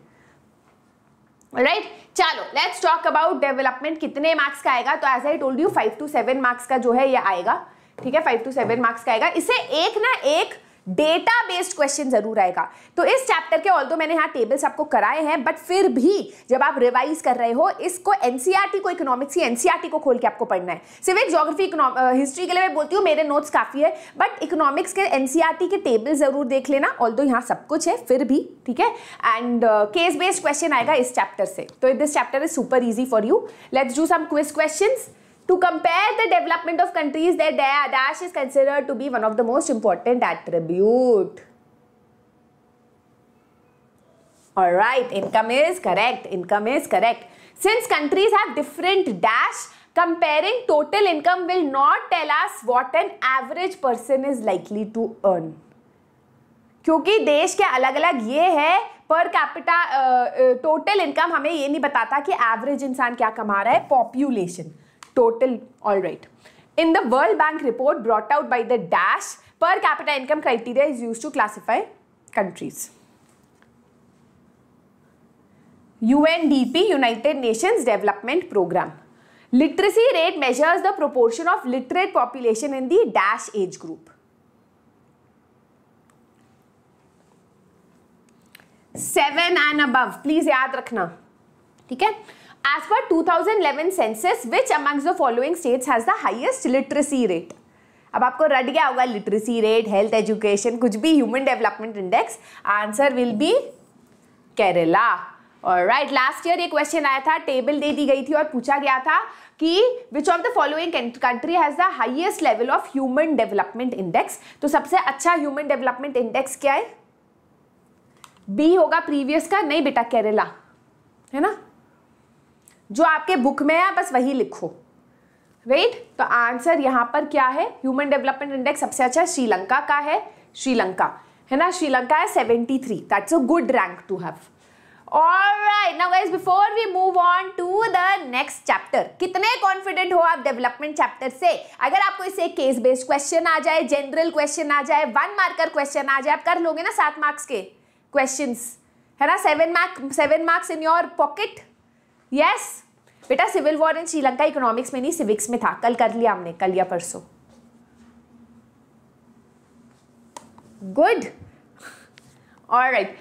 S1: right चलो लेट्स टॉक अबाउट डेवलपमेंट कितने मार्क्स का आएगा तो as I told you five two seven marks का जो है ये आएगा ठीक है फाइव टू सेवन मार्क्स का आएगा इसे एक ना एक डेटा बेस्ड क्वेश्चन जरूर आएगा तो इस चैप्टर के ऑल मैंने यहाँ टेबल्स आपको कराए हैं बट फिर भी जब आप रिवाइज कर रहे हो इसको एनसीआरटी e को इकोनॉमिक्स ही एनसीआरटी को खोल के आपको पढ़ना है सिर्फ एक जोग्राफी हिस्ट्री के लिए मैं बोलती हूँ मेरे नोट्स काफी है बट इकोनॉमिक्स के एनसीआरटी e के टेबल जरूर देख लेना ऑल यहाँ सब कुछ है फिर भी ठीक है एंड केस बेस्ड क्वेश्चन आएगा इस चैप्टर से तो this chapter is super easy for you let's do some quiz question To compare the development of countries, their dash is considered to be one of the most important attribute. all right income is correct. Income is correct. Since countries have different dash, comparing total income will not tell us what an average person is likely to earn. क्योंकि देश के अलग अलग ये है per capita total income हमें ये नहीं बताता कि एवरेज इंसान क्या कमा रहा है population total. All right. In the World Bank report brought out by the DASH, per capita income criteria is used to classify countries. UNDP, United Nations Development Program. Literacy rate measures the proportion of literate population in the dash age group. Seven and above please याद रखना ठीक है as per 2011 census which amongst the following states has the highest literacy rate अब आपको रट गया होगा literacy rate health education कुछ भी human development index answer will be Kerala और राइट लास्ट ईयर ये क्वेश्चन आया था टेबल दे दी गई थी और पूछा गया था कि which of the following country has the highest level of human development index तो सबसे अच्छा ह्यूमन डेवलपमेंट इंडेक्स क्या है बी होगा प्रीवियस का नहीं बेटा केरला है ना जो आपके बुक में है बस वही लिखो राइट right? तो आंसर यहां पर क्या है ह्यूमन डेवलपमेंट इंडेक्स सबसे अच्छा श्रीलंका का है श्रीलंका है ना श्रीलंका है seventy three that's a good rank to have Alright, now guys before we move on to the next chapter कितने कॉन्फिडेंट हो आप डेवलपमेंट चैप्टर से अगर आपको इसे केस बेस्ड क्वेश्चन आ जाए जनरल क्वेश्चन आ जाए वन मार्कर क्वेश्चन आ जाए आप कर लोगे ना सात मार्क्स के क्वेश्चन है ना seven mark seven marks in your pocket yes बेटा civil war in Sri Lanka economics में नहीं सिविक्स में था कल कर लिया हमने कल या परसों गुड और राइट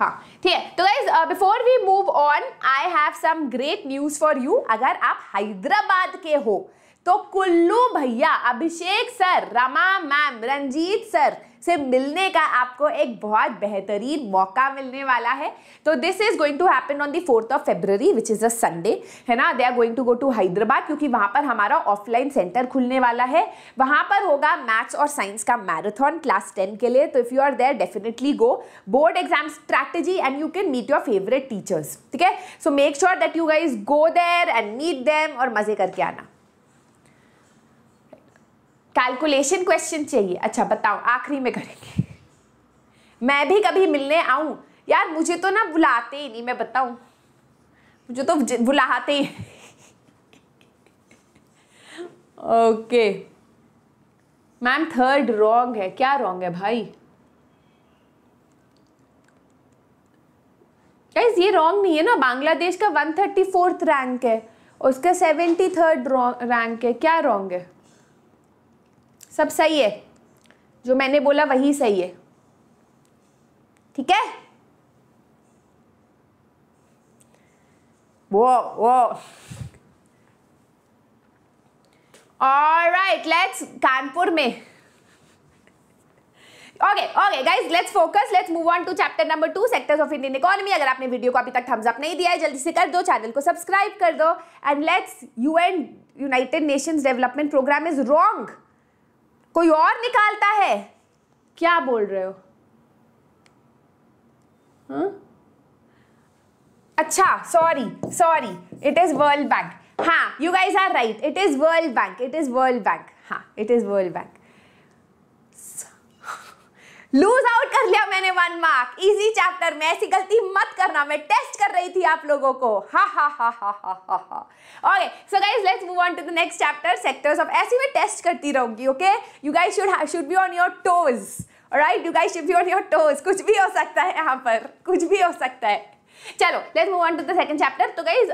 S1: हाँ ठीक है तो guys before we move on I have some great news for you अगर आप हैदराबाद के हो तो कुल्लू भैया Abhishek sir Rama ma'am Ranjeet sir से मिलने का आपको एक बहुत बेहतरीन मौका मिलने वाला है तो this is going to happen on the fourth of February which is a Sunday है ना they are going to go to Hyderabad क्योंकि वहाँ पर हमारा ऑफलाइन सेंटर खुलने वाला है वहाँ पर होगा मैथ्स और साइंस का मैराथन क्लास टेन के लिए तो if you are there definitely go board exam strategy and you can meet your favourite teachers ठीक है so make sure that you guys go there and meet them और मज़े करके आना कैलकुलेशन क्वेश्चन चाहिए अच्छा बताओ आखिरी में करेंगे मैं भी कभी मिलने आऊं यार मुझे तो ना बुलाते ही नहीं मैं बताऊं मुझे तो बुलाते ही ओके मैम थर्ड रॉन्ग है क्या रॉन्ग है भाई गाइस ये रॉन्ग नहीं है ना बांग्लादेश का वन थर्टी फोर्थ रैंक है उसका सेवेंटी थर्ड रैंक है क्या रॉन्ग है सब सही है जो मैंने बोला वही सही है ठीक है वो वो alright लेट्स कानपुर में okay okay guys let's focus let's move on to chapter number two sectors of Indian economy अगर आपने वीडियो को अभी तक थम्स अप नहीं दिया है जल्दी से कर दो चैनल को सब्सक्राइब कर दो and let's UN United Nations development programme is wrong कोई और निकालता है क्या बोल रहे हो हाँ? अच्छा sorry sorry it is World Bank हाँ you guys are right it is World Bank it is World Bank हाँ it is World Bank lose out कर लिया मैंने वन मार्क इजी चैप्टर में ऐसी गलती मत करना मैं टेस्ट कर रही थी आप लोगों को हा हा हा हा हा हा okay so guys let's move on to the next chapter sectors of ऐसी मैं टेस्ट करती रहूंगी okay you guys should should be on your toes right you guys should be on your toes कुछ भी हो सकता है यहाँ पर कुछ भी हो सकता है चलो let's move on to the second chapter तो गाइज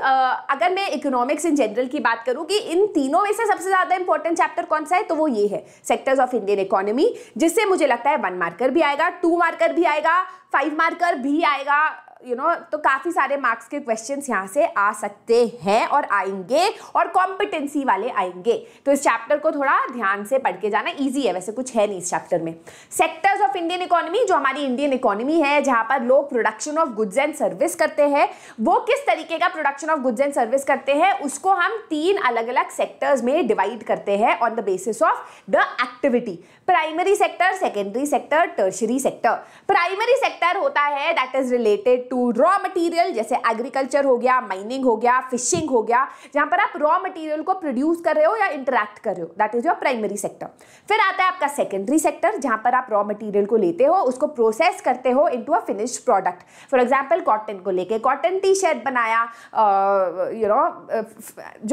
S1: अगर मैं इकोनॉमिक्स इन जनरल की बात करूँ कि इन तीनों में से सबसे ज़्यादा इंपॉर्टेंट चैप्टर कौन सा है तो वो ये है सेक्टर्स ऑफ इंडियन इकोनॉमी जिससे मुझे लगता है वन मार्कर भी आएगा टू मार्कर भी आएगा फाइव मार्कर भी आएगा यू नो तो काफ़ी सारे मार्क्स के क्वेश्चंस यहाँ से आ सकते हैं और आएंगे और कॉम्पिटेंसी वाले आएंगे तो इस चैप्टर को थोड़ा ध्यान से पढ़ के जाना ईजी है वैसे कुछ है नहीं इस चैप्टर में सेक्टर्स ऑफ इंडियन इकोनॉमी जो हमारी इंडियन इकोनॉमी है जहाँ पर लोग production of goods and service करते हैं वो किस तरीके का production of goods and service करते हैं उसको हम तीन अलग अलग सेक्टर्स में डिवाइड करते हैं on the basis of the activity primary sector secondary sector tertiary sector primary sector होता है that is related to raw material जैसे एग्रीकल्चर हो गया माइनिंग हो गया फिशिंग हो गया जहां पर आप रॉ मटेरियल को प्रोड्यूस कर रहे हो या इंटरेक्ट कर रहे हो that is your primary sector फिर आता है आपका सेकेंडरी सेक्टर जहां पर आप रॉ मटेरियल को लेते हो उसको प्रोसेस करते हो into a finish product for example cotton को लेके कॉटन टी शर्ट बनाया यू नो you know,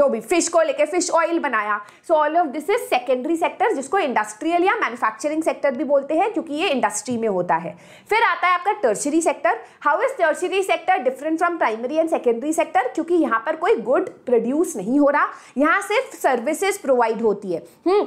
S1: जो भी फिश को लेके फिश ऑयल बनाया so all of this is secondary sector जिसको इंडस्ट्रियल या मैन्युफैक्चरिंग सेक्टर भी बोलते हैं क्योंकि ये इंडस्ट्री में होता है फिर आता है आपका tertiary sector how is tertiary sector different from primary and secondary sector क्योंकि यहाँ पर कोई गुड प्रोड्यूस नहीं हो रहा यहाँ सिर्फ सर्विसेज प्रोवाइड होती है हुँ. हम्म,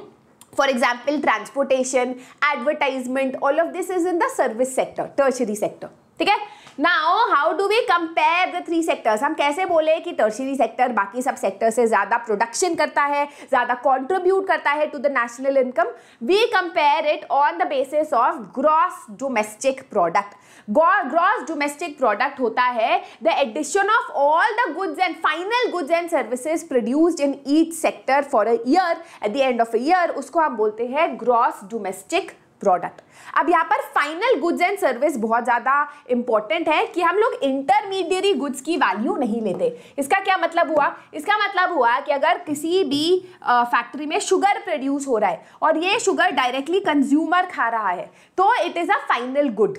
S1: for example transportation advertisement all of this is in the service sector tertiary sector ठीक है now how do we compare the three sectors हम कैसे बोले कि टर्शरी सेक्टर बाकी सब सेक्टर से ज़्यादा प्रोडक्शन करता है ज़्यादा कॉन्ट्रीब्यूट करता है to the national income we compare it on the basis of gross domestic product gross domestic product होता है the addition of all the goods and final goods and services produced in each sector for a year at the end of a year उसको हम बोलते हैं gross domestic product अब यहाँ पर final goods and service बहुत ज़्यादा important है कि हम लोग इंटरमीडियरी गुड्स की वैल्यू नहीं लेते इसका क्या मतलब हुआ इसका मतलब हुआ कि अगर किसी भी फैक्ट्री में शुगर प्रोड्यूस हो रहा है और ये शुगर डायरेक्टली कंज्यूमर खा रहा है तो it is a final good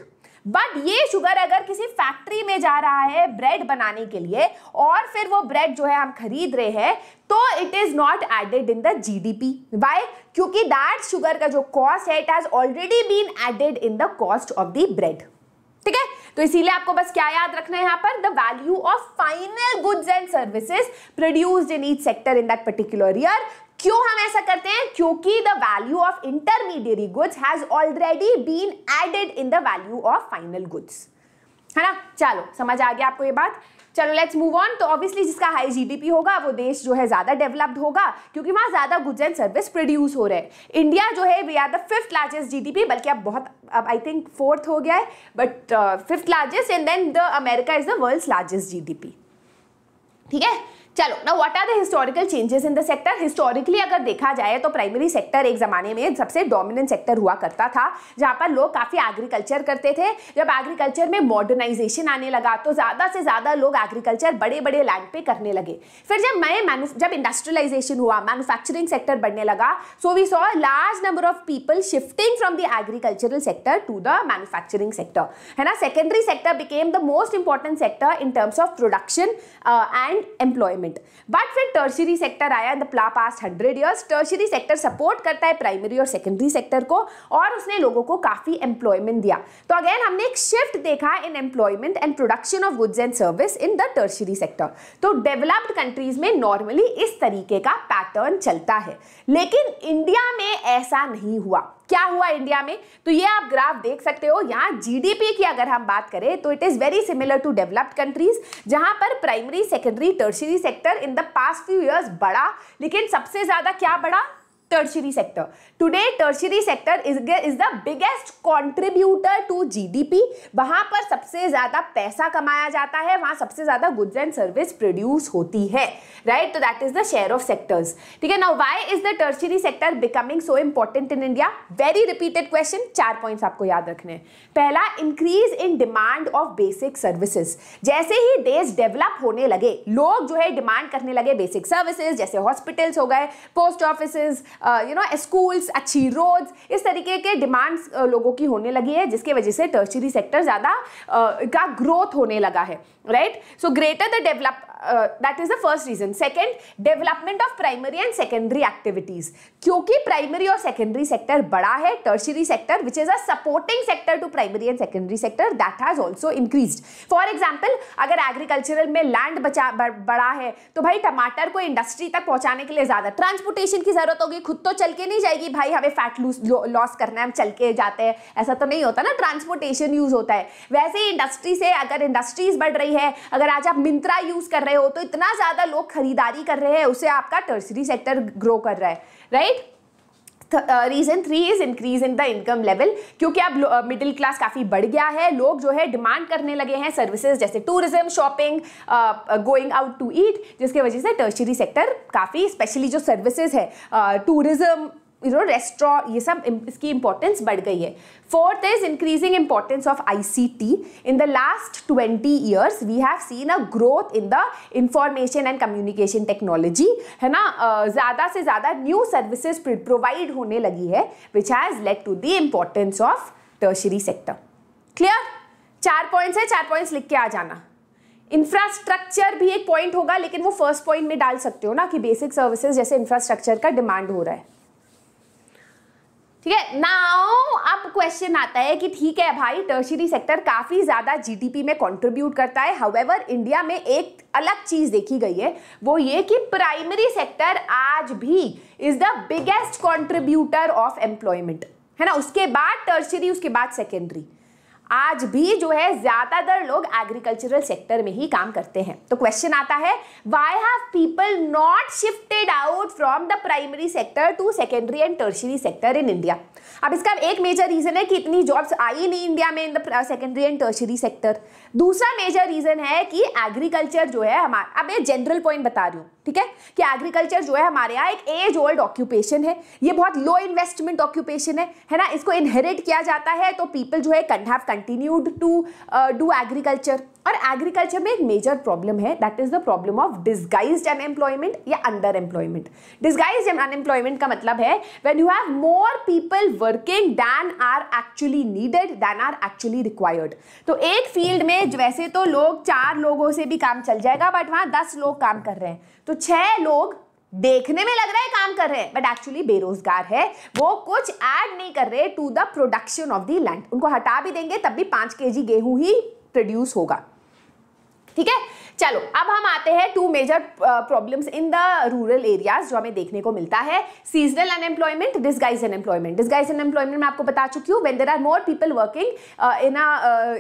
S1: but ये शुगर अगर किसी फैक्ट्री में जा रहा है ब्रेड बनाने के लिए और फिर वो ब्रेड जो है हम खरीद रहे हैं तो it is not added in the GDP why क्योंकि दैट शुगर का जो कॉस्ट है it has already been added in the cost of the bread ठीक है तो इसीलिए आपको बस क्या याद रखना है यहाँ पर the value of final goods and services produced in each sector in that particular year क्यों हम ऐसा करते हैं क्योंकि the value of intermediary goods has already been added in the value of final goods है ना चलो समझ आ गया आपको ये बात चलो लेट्स मूव ऑन तो ऑब्वियसली जिसका हाई जीडीपी होगा वो देश जो है ज़्यादा डेवलप्ड होगा क्योंकि वहां ज़्यादा गुड्स एंड सर्विस प्रोड्यूस हो रहे हैं इंडिया जो है we are the fifth largest GDP बल्कि अब बहुत अब आई थिंक फोर्थ हो गया है but fifth largest and then the America is the world largest GDP ठीक है चलो ना what are the historical changes in the sector historically अगर देखा जाए तो प्राइमरी सेक्टर एक ज़माने में सबसे डोमिनेंट सेक्टर हुआ करता था जहाँ पर लोग काफ़ी एग्रीकल्चर करते थे जब एग्रीकल्चर में मॉडर्नाइजेशन आने लगा तो ज़्यादा से ज़्यादा लोग एग्रीकल्चर बड़े बड़े लैंड पे करने लगे फिर जब मैं जब इंडस्ट्रियलाइजेशन हुआ मैनुफैक्चरिंग सेक्टर बढ़ने लगा so we saw large number of people shifting from the agricultural sector to the manufacturing sector है ना secondary sector became the most important sector in terms of production and employment government but फिर tertiary sector आया in the past hundred years tertiary sector support करता है primary और secondary sector को और उसने लोगों को काफ़ी एम्प्लॉयमेंट दिया तो अगेन हमने एक शिफ्ट देखा in employment and production of goods and service in the tertiary sector तो डेवलप्ड कंट्रीज में नॉर्मली इस तरीके का पैटर्न चलता है लेकिन इंडिया में ऐसा नहीं हुआ क्या हुआ इंडिया में तो ये आप ग्राफ देख सकते हो यहाँ जीडीपी की अगर हम बात करें तो it is very similar to developed countries जहां पर primary secondary tertiary sector in the past few years बढ़ा लेकिन सबसे ज़्यादा क्या बढ़ा tertiary sector today tertiary sector is the biggest contributor to GDP वहाँ पर सबसे ज़्यादा पैसा कमाया जाता है वहाँ सबसे ज़्यादा गुड्स एंड सर्विस प्रोड्यूस होती है राइट तो that is the share of sectors ठीक है ना why is the tertiary sector becoming so important in India very repeated question चार पॉइंट्स आपको याद रखने पहला increase in demand of basic services जैसे ही देश डेवलप होने लगे लोग जो है डिमांड करने लगे बेसिक सर्विसेज जैसे हॉस्पिटल्स हो गए post office you know schools अच्छी रोड्स इस तरीके के डिमांड्स लोगों की होने लगी है जिसके वजह से टर्शरी सेक्टर ज़्यादा का ग्रोथ होने लगा है right so greater the develop uh, is the first reason second development of primary and secondary activities क्योंकि प्राइमरी और सेकेंडरी सेक्टर बड़ा है tertiary sector which is a supporting sector to primary and secondary sector that has also increase for example अगर agricultural में land बचा बड़ा है तो भाई टमाटर को इंडस्ट्री तक पहुंचाने के लिए ज्यादा ट्रांसपोर्टेशन की जरूरत होगी खुद तो चल के नहीं जाएगी भाई हमें फैट लूज लॉस करना है हम चल के जाते हैं ऐसा तो नहीं होता ना ट्रांसपोर्टेशन यूज होता है वैसे ही इंडस्ट्री से अगर इंडस्ट्रीज बढ़ रही है अगर आज आप मिंत्रा यूज कर रहे रहे हो तो इतना ज़्यादा लोग खरीदारी कर रहे हैं उसे आपका टर्सरी सेक्टर ग्रो कर रहा है right reason three is increase in the income level क्योंकि अब मिडिल क्लास काफ़ी बढ़ गया है लोग जो है डिमांड करने लगे हैं सर्विसेज जैसे tourism shopping going out to eat जिसके वजह से टर्शरी सेक्टर काफ़ी स्पेशली जो सर्विसेज है tourism uh, you know restaurant ये सब इसकी इंपॉर्टेंस बढ़ गई है fourth is increasing importance of ICT in the last twenty years we have seen a growth in the information and communication technology है ना ज़्यादा से ज़्यादा न्यू सर्विसेज प्रोवाइड होने लगी है which has led to the importance of tertiary sector clear चार points है चार पॉइंट्स लिख के आ जाना इंफ्रास्ट्रक्चर भी एक पॉइंट होगा लेकिन वो फर्स्ट पॉइंट में डाल सकते हो ना कि बेसिक सर्विसेज जैसे इंफ्रास्ट्रक्चर का डिमांड हो रहा है ठीक है नाउ अब क्वेश्चन आता है कि ठीक है भाई टर्शरी सेक्टर काफ़ी ज़्यादा जीडीपी में कंट्रीब्यूट करता है हाउएवर इंडिया में एक अलग चीज़ देखी गई है वो ये कि प्राइमरी सेक्टर आज भी is the biggest contributor of employment है ना उसके बाद टर्शरी उसके बाद सेकेंडरी आज भी जो है ज्यादातर लोग एग्रीकल्चरल सेक्टर में ही काम करते हैं तो क्वेश्चन आता है why have people not shifted out from the primary sector to secondary and tertiary sector in India अब इसका एक मेजर रीजन है कि इतनी जॉब्स आई नहीं इंडिया में in the secondary and tertiary sector दूसरा मेजर रीजन है कि एग्रीकल्चर जो है हमारा अब मैं जनरल पॉइंट बता रही हूँ ठीक है कि एग्रीकल्चर जो है हमारे यहाँ एक एज ओल्ड ऑक्यूपेशन है ये बहुत लो इन्वेस्टमेंट ऑक्यूपेशन है है ना इसको इनहेरिट किया जाता है तो पीपल जो है कन have continued to do agriculture और एग्रीकल्चर में एक मेजर प्रॉब्लम है that is the problem of disguise unemployment या अंडर एम्प्लॉयमेंट डिस्गाइज अनएम्प्लॉयमेंट का मतलब है when you have more people working than are actually needed than are actually required तो एक फील्ड में वैसे तो लोग चार लोगों से भी काम चल जाएगा बट वहां दस लोग काम कर रहे हैं तो छह लोग देखने में लग रहा है काम कर रहे हैं बट एक्चुअली बेरोजगार है वो कुछ ऐड नहीं कर रहे to the production of the land उनको हटा भी देंगे तब भी पांच के जी गेहूं ही प्रोड्यूस होगा ठीक है चलो अब हम आते हैं to major problems in the rural areas जो हमें देखने को मिलता है seasonal unemployment disguise unemployment disguise unemployment मैं आपको बता चुकी हूँ when there are more people working in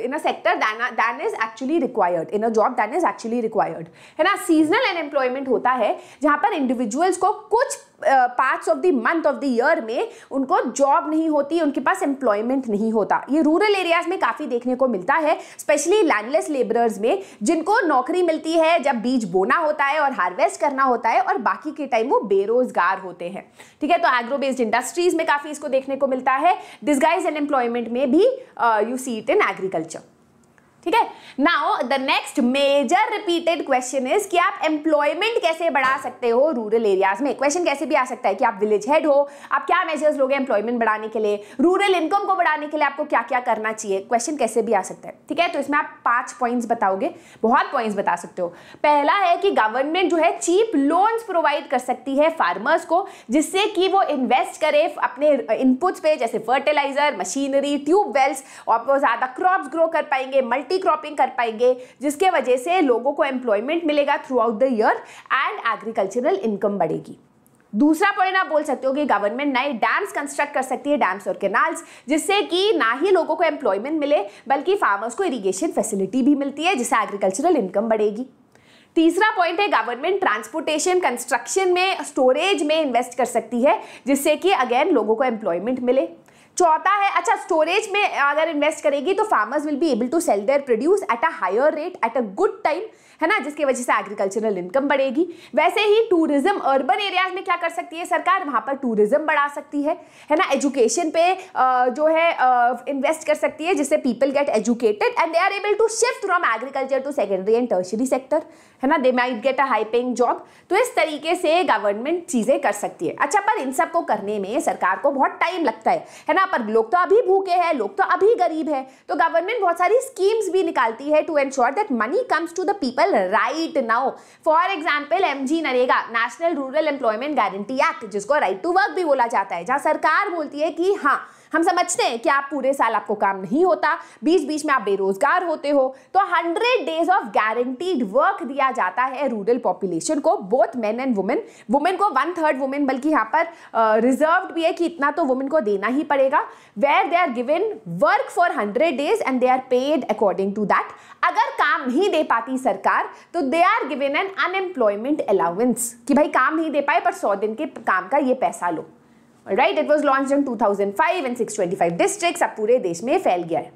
S1: in a sector than is actually required in a job than is actually required है ना सीजनल अनएम्प्लॉयमेंट होता है जहाँ पर इंडिविजुअल्स को कुछ parts of the month of the year में उनको जॉब नहीं होती उनके पास एम्प्लॉयमेंट नहीं होता ये रूरल एरियाज में काफ़ी देखने को मिलता है स्पेशली लैंडलेस लेबरर्स में जिनको नौकरी मिलती है जब बीज बोना होता है और हार्वेस्ट करना होता है और बाकी के टाइम वो बेरोजगार होते हैं ठीक है तो एग्रो बेस्ड इंडस्ट्रीज में काफ़ी इसको देखने को मिलता है डिस्गाइज एंड एम्प्लॉयमेंट में भी you see it in agriculture ठीक है now the next major repeated question is कि आप एम्प्लॉयमेंट कैसे बढ़ा सकते हो रूरल एरियाज में क्वेश्चन कैसे भी आ सकता है कि आप विलेज हेड हो आप क्या मेजर्स लोगे एम्प्लॉयमेंट बढ़ाने के लिए रूरल इनकम को बढ़ाने के लिए आपको क्या क्या करना चाहिए क्वेश्चन कैसे भी आ सकता है ठीक है तो इसमें आप पांच पॉइंट्स बताओगे बहुत पॉइंट्स बता सकते हो पहला है कि गवर्नमेंट जो है चीप लोन्स प्रोवाइड कर सकती है फार्मर्स को जिससे कि वो इन्वेस्ट करे अपने इनपुट्स पे जैसे फर्टिलाइजर मशीनरी ट्यूबवेल्स और ज़्यादा क्रॉप ग्रो कर पाएंगे मल्टी मल्टी क्रॉपिंग कर पाएंगे जिसके वजह से लोगों को एम्प्लॉयमेंट मिलेगा throughout the year and agricultural income बढ़ेगी दूसरा पॉइंट आप बोल सकते हो कि गवर्नमेंट नए डैम्स कंस्ट्रक्ट कर सकती है डैम्स और कैनाल्स जिससे कि ना ही लोगों को एम्प्लॉयमेंट मिले बल्कि फार्मर्स को इरिगेशन फैसिलिटी भी मिलती है जिससे एग्रीकल्चरल इनकम बढ़ेगी तीसरा पॉइंट है गवर्नमेंट ट्रांसपोर्टेशन कंस्ट्रक्शन में स्टोरेज में इन्वेस्ट कर सकती है जिससे कि अगेन लोगों को एम्प्लॉयमेंट मिले चौथा है अच्छा स्टोरेज में अगर इन्वेस्ट करेगी तो farmers will be able to sell their produce at a higher rate at a good time है ना जिसकी वजह से एग्रीकल्चरल इनकम बढ़ेगी वैसे ही टूरिज्म अर्बन एरियाज में क्या कर सकती है सरकार वहाँ पर टूरिज्म बढ़ा सकती है है ना एजुकेशन पे जो है इन्वेस्ट कर सकती है जिससे people get educated and they are able to shift from agriculture to secondary and tertiary sector है ना they might get a high paying job तो इस तरीके से गवर्नमेंट चीज़ें कर सकती है अच्छा पर इन सब को करने में सरकार को बहुत टाइम लगता है है ना पर लोग तो अभी भूखे हैं लोग तो अभी गरीब हैं तो गवर्नमेंट बहुत सारी स्कीम्स भी निकालती है to ensure that money comes to the people right now for example M G NREGA national rural employment guarantee act जिसको राइट टू वर्क भी बोला जाता है जहाँ सरकार बोलती है कि हाँ हम समझते हैं कि आप पूरे साल आपको काम नहीं होता बीच बीच में आप बेरोजगार होते हो तो hundred days of guaranteed work दिया जाता है रूरल पॉपुलेशन को both men and women women को वन थर्ड वुमेन बल्कि यहाँ पर रिजर्व uh, भी है कि इतना तो वुमेन को देना ही पड़ेगा where they are given work for hundred days and they are paid according to that अगर काम नहीं दे पाती सरकार तो they are given an unemployment allowance कि भाई काम नहीं दे पाए पर सौ दिन के काम का ये पैसा लो right it was launch in two thousand five and five district अब पूरे देश में फैल गया है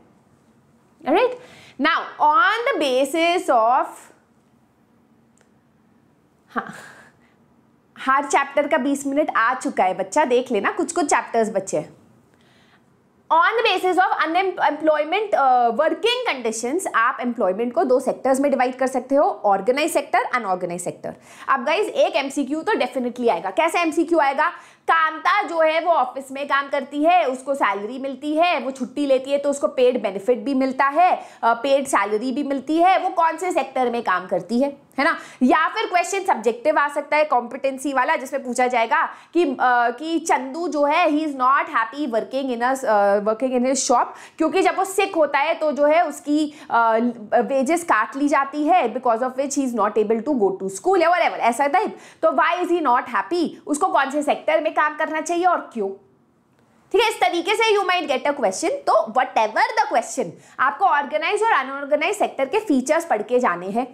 S1: right now on the basis of हाँ हर चैप्टर का बीस मिनट आ चुका है बच्चा देख लेना कुछ कुछ चैप्टर्स बच्चे on the basis of unemployment working condition आप एम्प्लॉयमेंट को दो सेक्टर्स में डिवाइड कर सकते हो ऑर्गेनाइज सेक्टर अनऑर्गेनाइज सेक्टर अब गाइज एक एमसीक्यू तो डेफिनेटली आएगा कैसे एमसीक्यू आएगा कांता जो है वो ऑफिस में काम करती है उसको सैलरी मिलती है वो छुट्टी लेती है तो उसको पेड बेनिफिट भी मिलता है पेड सैलरी भी मिलती है वो कौन से सेक्टर में काम करती है है ना या फिर क्वेश्चन सब्जेक्टिव आ सकता है कॉम्पिटेंसी वाला जिसमें पूछा जाएगा कि आ, कि चंदू जो है he is not happy working in a working in his shop क्योंकि जब वो सिक होता है तो जो है उसकी वेजेस काट ली जाती है because of which he is not able to go to school ever ever ऐसा टाइप तो why is he not happy उसको कौन से सेक्टर में काम करना चाहिए और क्यों ठीक है इस तरीके से you might get a question तो वट एवर द क्वेश्चन आपको ऑर्गेनाइज और अनऑर्गेनाइज सेक्टर के फीचर्स पढ़ के जाने हैं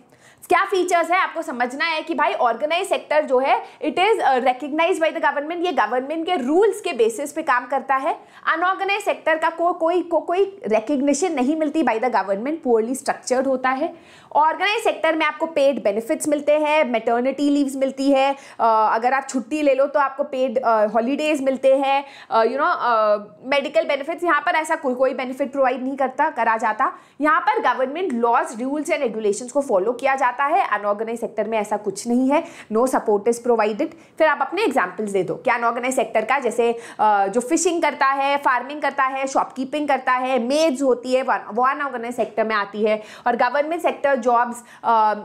S1: क्या फीचर्स है आपको समझना है कि भाई ऑर्गेनाइज सेक्टर जो है it is recognise by the government ये गवर्नमेंट के रूल्स के बेसिस पे काम करता है अनऑर्गेनाइज सेक्टर का को, कोई को, कोई रिकग्निशन नहीं मिलती by the government poorly structured होता है ऑर्गेनाइज सेक्टर में आपको पेड बेनिफिट्स मिलते हैं मेटर्निटी लीव्स मिलती है uh, अगर आप छुट्टी ले लो तो आपको पेड हॉलीडेज uh, मिलते हैं यू नो मेडिकल बेनिफिट्स यहाँ पर ऐसा कोई कोई बेनिफिट प्रोवाइड नहीं करता करा जाता यहाँ पर government laws rules and regulation को फॉलो किया जाता जाता है अनऑर्गेनाइज सेक्टर में ऐसा कुछ नहीं है नो सपोर्ट इज प्रोवाइडेड फिर आप अपने एग्जाम्पल्स दे दो कि अनऑर्गेनाइज सेक्टर का जैसे जो फिशिंग करता है फार्मिंग करता है शॉपकीपिंग करता है मेड्स होती है वो अनऑर्गेनाइज सेक्टर में आती है और government sector jobs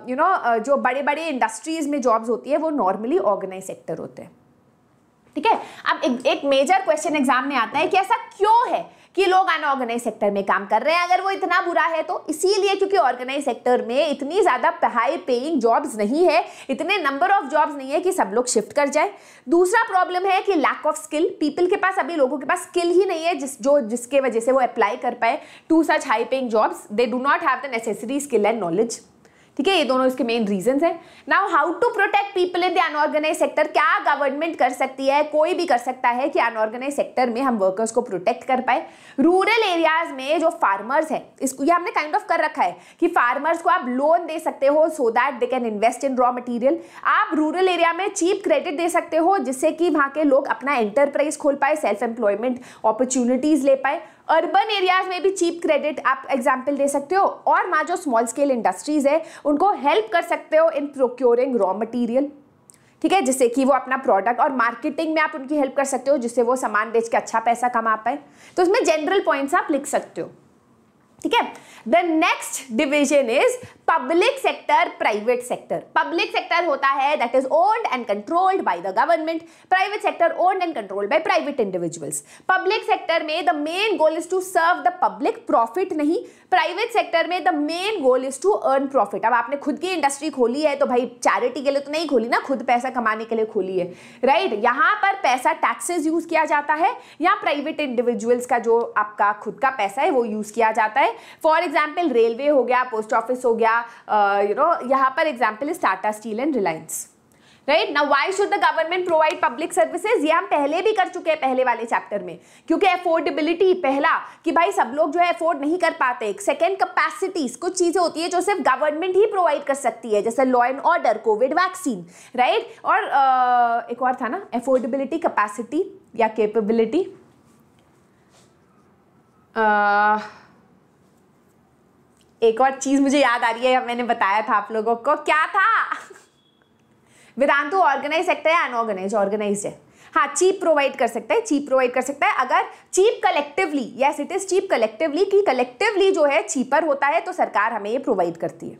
S1: you know जो बड़े बड़े इंडस्ट्रीज में जॉब्स होती है वो नॉर्मली ऑर्गेनाइज सेक्टर होते हैं ठीक है अब एक मेजर क्वेश्चन एग्जाम में आता है कि ऐसा क्यों है कि लोग अनऑर्गेनाइज सेक्टर में काम कर रहे हैं अगर वो इतना बुरा है तो इसीलिए क्योंकि ऑर्गेनाइज सेक्टर में इतनी ज़्यादा हाई पेइंग जॉब्स नहीं है इतने नंबर ऑफ जॉब्स नहीं है कि सब लोग शिफ्ट कर जाए दूसरा प्रॉब्लम है कि लैक ऑफ स्किल पीपल के पास अभी लोगों के पास स्किल ही नहीं है जिस जो जिसके वजह से वो अप्लाई कर पाए to such high paying jobs they do not have the necessary skill and knowledge ठीक है ये दोनों इसके मेन रीजन है now how to protect people in the unorganise sector क्या गवर्नमेंट कर सकती है कोई भी कर सकता है कि अनऑर्गेनाइज सेक्टर में हम वर्कर्स को प्रोटेक्ट कर पाए रूरल एरियाज में जो फार्मर्स है इसको ये हमने काइंड kind ऑफ of कर रखा है कि फार्मर्स को आप लोन दे सकते हो so that they can invest in raw material आप रूरल एरिया में चीप क्रेडिट दे सकते हो जिससे कि वहाँ के लोग अपना एंटरप्राइज खोल पाए सेल्फ एम्प्लॉयमेंट अपॉर्चुनिटीज ले पाए अर्बन एरियाज में भी चीप क्रेडिट आप एग्जाम्पल दे सकते हो और वहाँ जो स्मॉल स्केल इंडस्ट्रीज है उनको हेल्प कर सकते हो इन प्रोक्योरिंग रॉ मटेरियल ठीक है जिससे कि वो अपना प्रोडक्ट और मार्केटिंग में आप उनकी हेल्प कर सकते हो जिससे वो सामान बेच के अच्छा पैसा कमा पाए तो उसमें जनरल पॉइंट्स आप लिख सकते हो ठीक है the next division is public sector private sector public sector होता है that is owned and controlled by the government private sector owned and controlled by private individuals public sector में the main goal is to serve the public profit नहीं private sector में the main goal is to earn profit अब आपने खुद की industry खोली है तो भाई चैरिटी के लिए तो नहीं खोली ना खुद पैसा कमाने के लिए खोली है राइट right? यहाँ पर पैसा टैक्सेज यूज किया जाता है या प्राइवेट इंडिविजुअल्स का जो आपका खुद का पैसा है वो यूज किया जाता है फॉर एग्जाम्पल रेलवे हो गया पोस्ट ऑफिस हो गया यू uh, नो यहाँ पर example is Tata steel and Reliance right ना why should the government provide public services ये हम पहले भी कर चुके हैं पहले वाले चैप्टर में क्योंकि अफोर्डेबिलिटी पहला कि भाई सब लोग जो है अफोर्ड नहीं कर पाते सेकेंड कैपेसिटीज कुछ चीज़ें होती है जो सिर्फ गवर्नमेंट ही प्रोवाइड कर सकती है जैसे law and order covid vaccine right और आ, uh, एक और था ना अफोर्डेबिलिटी कैपेसिटी या कैपेबिलिटी एक और चीज़ मुझे याद आ रही है मैंने बताया था आप लोगों को क्या था वेदांतु ऑर्गेनाइज सेक्टर है अनऑर्गेनाइज ऑर्गेनाइज है हाँ चीप प्रोवाइड कर सकता है चीप प्रोवाइड कर सकता है अगर cheap collectively yes it is cheap collectively कि कलेक्टिवली जो है चीपर होता है तो सरकार हमें ये प्रोवाइड करती है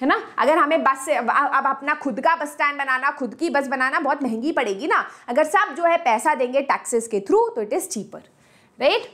S1: है ना अगर हमें बस से अब अपना खुद का बस स्टैंड बनाना खुद की बस बनाना बहुत महंगी पड़ेगी ना अगर सब जो है पैसा देंगे टैक्सेस के थ्रू तो इट इज़ चीपर राइट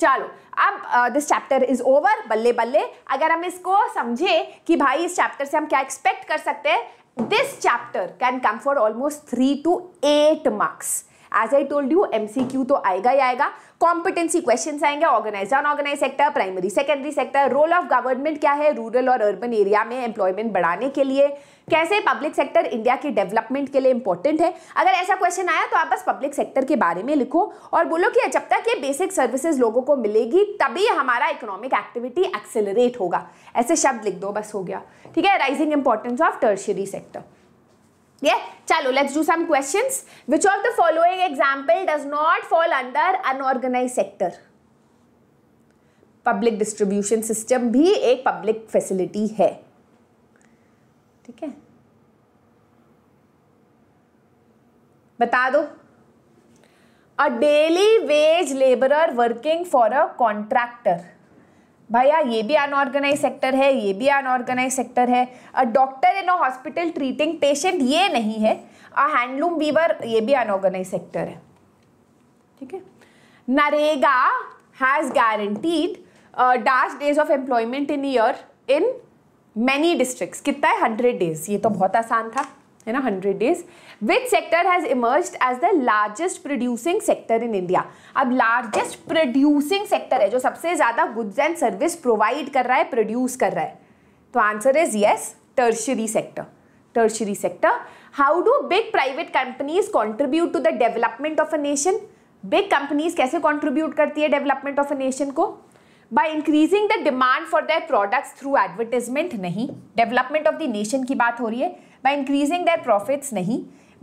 S1: चलो अब दिस चैप्टर इज ओवर बल्ले बल्ले अगर हम इसको समझे कि भाई इस चैप्टर से हम क्या एक्सपेक्ट कर सकते हैं this chapter can come for almost three to eight marks as I told you MCQ तो आएगा ही आएगा कॉम्पिटेंसी क्वेश्चन आएंगे organise unorganise sector primary secondary sector role of government क्या है रूरल और अर्बन एरिया में एम्प्लॉयमेंट बढ़ाने के लिए कैसे पब्लिक सेक्टर इंडिया के डेवलपमेंट के लिए इंपॉर्टेंट है अगर ऐसा क्वेश्चन आया तो आप बस पब्लिक सेक्टर के बारे में लिखो और बोलो कि जब तक ये बेसिक सर्विसेज लोगों को मिलेगी तभी हमारा इकोनॉमिक एक्टिविटी एक्सेलरेट होगा ऐसे शब्द लिख दो बस हो गया ठीक है rising importance of tertiary sector है चलो let's do some questions which of the following example does not fall under unorganise sector public distribution system भी एक पब्लिक फैसिलिटी है ठीक है बता दो a daily wage labourer working for a contractor भैया ये भी अनऑर्गेनाइज सेक्टर है ये भी अनऑर्गेनाइज सेक्टर है a doctor in a hospital treating patient ये नहीं है अ हैंडलूम वीवर ये भी अनऑर्गेनाइज सेक्टर है ठीक है नरेगा हैज़ गारंटीड डास्ट days of employment in year in many district कितना है हंड्रेड डेज ये तो बहुत आसान था है ना hundred days which sector has emerge as the largest producing sector in India अब लार्जेस्ट प्रोड्यूसिंग सेक्टर है जो सबसे ज़्यादा गुड्स एंड सर्विस प्रोवाइड कर रहा है प्रोड्यूस कर रहा है तो answer is yes tertiary sector tertiary sector how do big private companies contribute to the development of a nation big companies कैसे कॉन्ट्रीब्यूट करती है डेवलपमेंट ऑफ अ नेशन को by increasing the demand for the products through advertisement नहीं development of the nation की बात हो रही है by increasing their profits nahi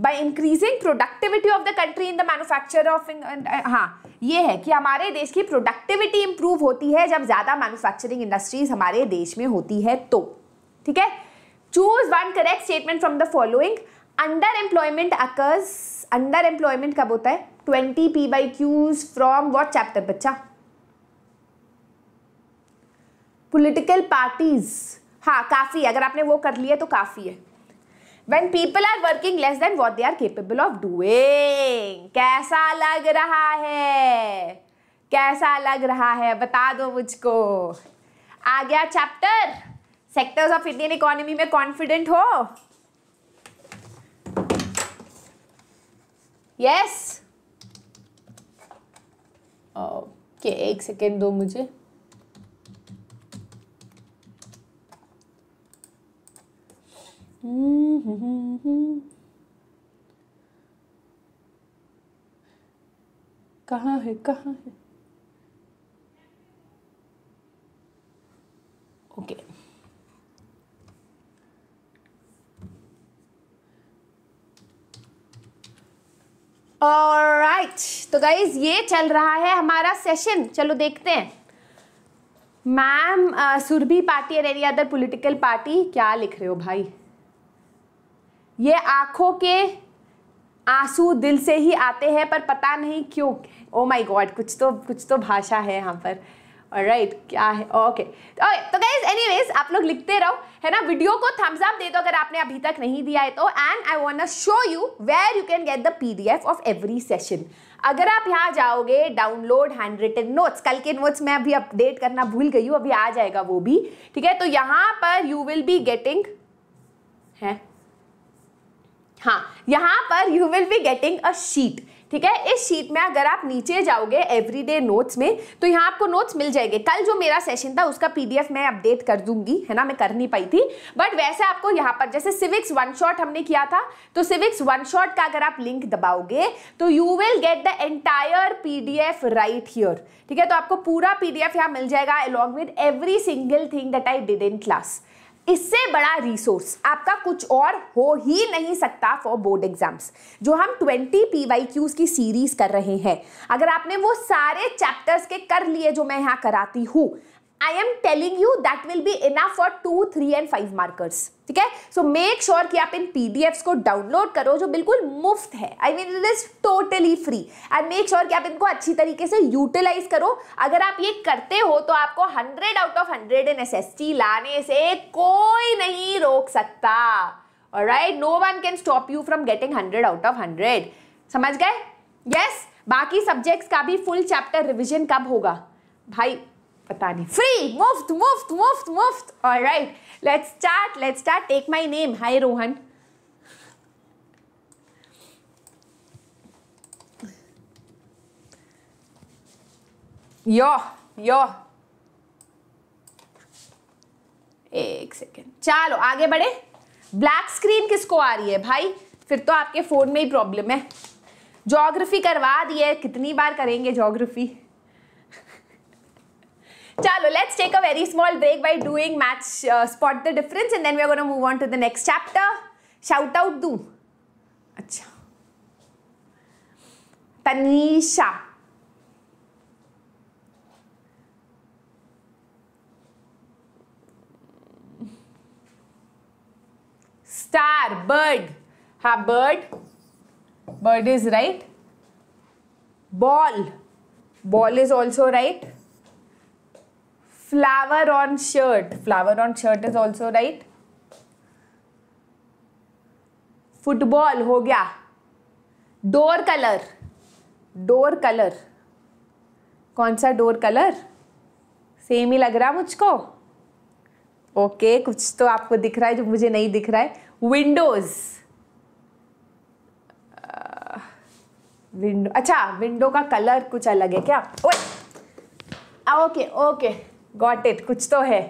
S1: by increasing productivity of the country in the manufacture of uh, हाँ ये है कि हमारे देश की productivity improve hoti hai jab zyada manufacturing industries hamare desh mein hoti hai to theek hai choose one correct statement from the following under employment occurs under employment कब होता है twenty P by Qs from what chapter बच्चा political parties हाँ काफ़ी अगर आपने वो कर लिया तो काफ़ी है when people are working less then what they are capable of doing कैसा लग रहा है कैसा लग रहा है बता दो मुझको आ गया chapter sectors of Indian economy में कॉन्फिडेंट हो यस ओके एक सेकेंड दो मुझे Mm-hmm. कहाँ है कहाँ है ओके राइट तो गाइज ये चल रहा है हमारा सेशन चलो देखते हैं ma'am Surabhi party and any other political party क्या लिख रहे हो भाई ये आंखों के आंसू दिल से ही आते हैं पर पता नहीं क्यों ओ माई गॉड कुछ तो कुछ तो भाषा है यहाँ पर राइट right, क्या है ओके तो गाइज वेज आप लोग लिखते रहो है ना वीडियो को थम्स अप दे दो अगर आपने अभी तक नहीं दिया है तो and I want show you where you can get the P D F of every session अगर आप यहाँ जाओगे डाउनलोड हैंड रिटन नोट्स कल के नोट्स मैं अभी अपडेट करना भूल गई हूँ अभी आ जाएगा वो भी ठीक है तो यहाँ पर यू विल बी गेटिंग है हाँ यहाँ पर you will be getting a sheet ठीक है इस शीट में अगर आप नीचे जाओगे एवरीडे नोट्स में तो यहाँ आपको नोट्स मिल जाएंगे कल जो मेरा सेशन था उसका पीडीएफ मैं अपडेट कर दूंगी है ना मैं कर नहीं पाई थी बट वैसे आपको यहाँ पर जैसे सिविक्स वन शॉट हमने किया था तो सिविक्स वन शॉट का अगर आप लिंक दबाओगे तो you will get the entire P right here ठीक है तो आपको पूरा पी यहाँ मिल जाएगा along with every single thing that I did in class इससे बड़ा रिसोर्स आपका कुछ और हो ही नहीं सकता फॉर बोर्ड एग्जाम्स जो हम 20 पी वाई क्यूज की सीरीज कर रहे हैं अगर आपने वो सारे चैप्टर्स के कर लिए जो मैं यहाँ कराती हूँ I am telling you that will be enough for two three and five markers ठीक है सो मेक श्योर कि आप इन पीडीएफ्स को डाउनलोड करो जो बिल्कुल मुफ्त है I mean it is totally free and make sure कि आप इनको अच्छी तरीके से यूटिलाइज करो अगर आप ये करते हो तो आपको hundred out of hundred in S लाने से कोई नहीं रोक सकता right no one can stop you from getting hundred out of hundred समझ गए यस yes? बाकी सब्जेक्ट्स का भी फुल चैप्टर रिविजन कब होगा भाई पता नहीं फ्री मुफ्त मुफ्त मुफ्त मुफ्त all right let's start let's start take my name hi Rohan yo yo एक सेकेंड चलो आगे बढ़े ब्लैक स्क्रीन किसको आ रही है भाई फिर तो आपके फ़ोन में ही प्रॉब्लम है जोग्राफी करवा दी है कितनी बार करेंगे geography Chalo, let's take a very small break by doing match uh, spot the difference and then we're going to move on to the next chapter. Shout out do. Achha. Tanisha. Star, bird. Ha, bird. Bird is right. Ball. Ball is also right. flower on shirt flower on shirt is also right football हो गया door colour door colour कौन सा door colour same ही लग रहा मुझको okay okay, कुछ तो आपको दिख रहा है जो मुझे नहीं दिख रहा है विंडोज विंडो uh, अच्छा विंडो का कलर कुछ अलग है क्या okay okay okay got it कुछ तो है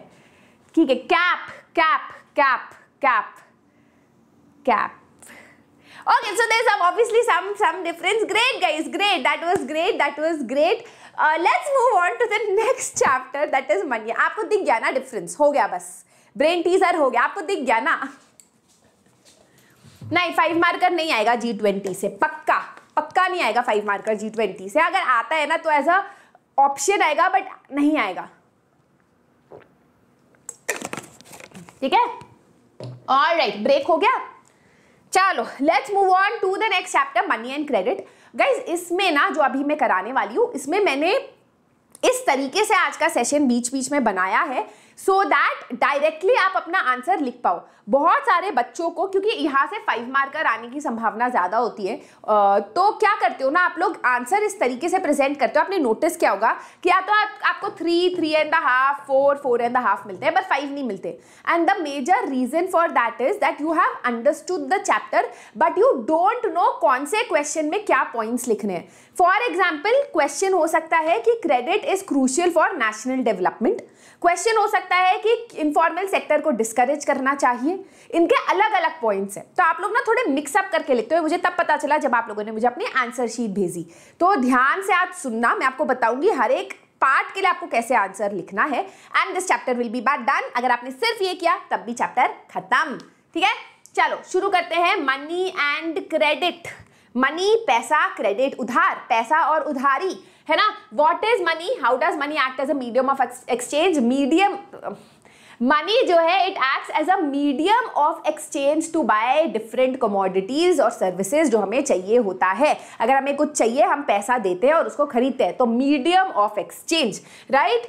S1: ठीक है cap cap cap cap cap okay so there some obviously some some difference great guys great that was great that was great let's move on to the next chapter that is money आपको दिख गया ना difference हो गया बस brain teaser हो गया आपको दिख गया ना नहीं फाइव मार्कर नहीं आएगा जी ट्वेंटी से पक्का पक्का नहीं आएगा फाइव मार्कर जी ट्वेंटी से अगर आता है ना तो एज अ ऑप्शन आएगा बट नहीं आएगा ठीक है ऑल राइट ब्रेक हो गया चलो let's move on to the next chapter money and credit guys इसमें ना जो अभी मैं कराने वाली हूँ इसमें मैंने इस तरीके से आज का सेशन बीच बीच में बनाया है सो दैट डायरेक्टली आप अपना आंसर लिख पाओ बहुत सारे बच्चों को क्योंकि यहाँ से फाइव मार्कर आने की संभावना ज़्यादा होती है तो क्या करते हो ना आप लोग आंसर इस तरीके से प्रेजेंट करते हो आपने नोटिस किया होगा कि या तो आप, आपको three three and the half four four and the half मिलते हैं बट फाइव नहीं मिलते and the major reason for that is that you have understood the chapter but you don't know कौन से क्वेश्चन में क्या पॉइंट्स लिखने हैं फॉर एग्जाम्पल क्वेश्चन हो सकता है कि credit is crucial for national development question हो सकता है कि इनफॉर्मल सेक्टर को डिस्करेज करना चाहिए इनके अलग अलग पॉइंट्स हैं तो आप लोग ना थोड़े मिक्सअप करके लिखते हुए मुझे तब पता चला जब आप लोगों ने मुझे अपनी आंसर शीट भेजी तो ध्यान से आप सुनना मैं आपको बताऊंगी हर एक पार्ट के लिए आपको कैसे आंसर लिखना है and this chapter will be bat done अगर आपने सिर्फ ये किया तब भी चैप्टर खत्म ठीक है चलो शुरू करते हैं मनी एंड क्रेडिट मनी पैसा क्रेडिट उधार पैसा और उधारी है ना what is money how does money act as a medium of exchange medium money जो है it act as a medium of exchange to buy different commodities और सर्विसेज जो हमें चाहिए होता है अगर हमें कुछ चाहिए हम पैसा देते हैं और उसको खरीदते हैं तो medium of exchange right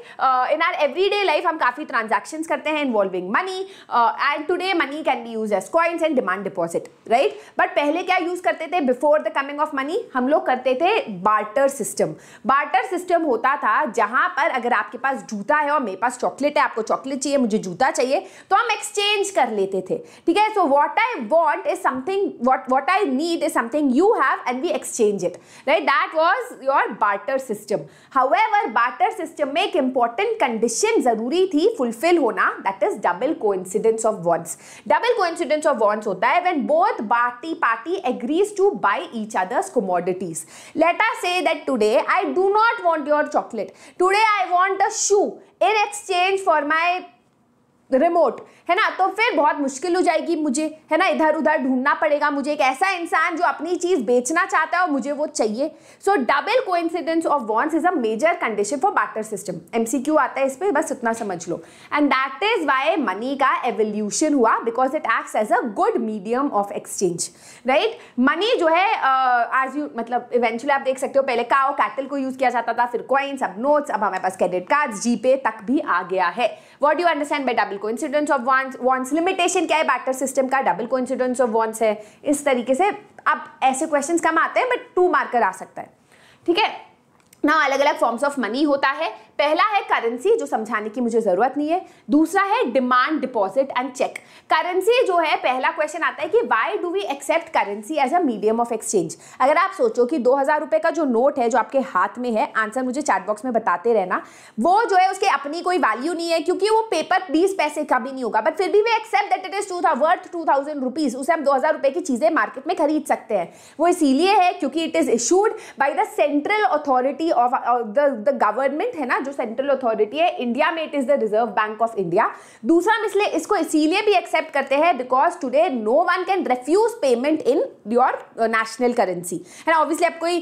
S1: in our everyday life हम काफ़ी ट्रांजेक्शन करते हैं involving money and today money can be use as coins and demand deposit right but पहले क्या यूज़ करते थे before the coming of money हम लोग करते थे बार्टर सिस्टम बार्टर सिस्टम होता था जहां पर अगर आपके पास जूता है और मेरे पास चॉकलेट है आपको चॉकलेट चाहिए मुझे जूता चाहिए तो हम एक्सचेंज कर लेते थे ठीक है so what I want is something what I need is something you have and we exchange it right that was your barter system however barter system में एक इंपॉर्टेंट कंडीशन जरूरी थी फुलफिल होना that is double coincidence of wants double coincidence of wants होता है when both party party agrees to buy each others commodities let's say that today I do not want your chocolate today I want a shoe shoe in exchange for my remote है ना तो फिर बहुत मुश्किल हो जाएगी मुझे है ना इधर उधर ढूंढना पड़ेगा मुझे एक ऐसा इंसान जो अपनी चीज़ बेचना चाहता है और मुझे वो चाहिए so double incidence of wants is a major condition for barter system MCQ आता है इस पर बस इतना समझ लो and that is why money का एवोल्यूशन हुआ because it act as a good medium of exchange right money जो है आज uh, यू मतलब इवेंचुअली आप देख सकते हो पहले काओ कैटल को यूज़ किया जाता था फिर क्वाइंस अब नोट्स अब हमारे पास क्रेडिट कार्ड जीपे तक भी आ गया है what you understand by double coincidence of wants wants limitation क्या है बैटर सिस्टम का double coincidence of wants है इस तरीके से अब ऐसे क्वेश्चन कम आते हैं बट टू मार्कर आ सकता है ठीक है ना अलग अलग फॉर्म्स ऑफ मनी होता है पहला है करेंसी जो समझाने की मुझे ज़रूरत नहीं है दूसरा है demand deposit and cheque currency जो है पहला क्वेश्चन आता है कि why do we accept currency as a medium of exchange अगर आप सोचो कि दो हज़ार का जो नोट है जो आपके हाथ में है आंसर मुझे चैट बॉक्स में बताते रहना वो जो है उसके अपनी कोई वैल्यू नहीं है क्योंकि वो पेपर बीस पैसे का भी नहीं होगा बट फिर भी we accept that it is two worth two thousand rupees उसे हम दो हज़ार रुपये की चीज़ें मार्केट में खरीद सकते हैं वो इसीलिए है क्योंकि it is issued by the central authority of the government है ना जो सेंट्रल अथॉरिटी है इंडिया में it is the Reserve Bank of India दूसरा हम इसलिए इसको इसीलिए भी एक्सेप्ट करते हैं because today no one can refuse payment in your national currency है ना ऑब्वियसली आप कोई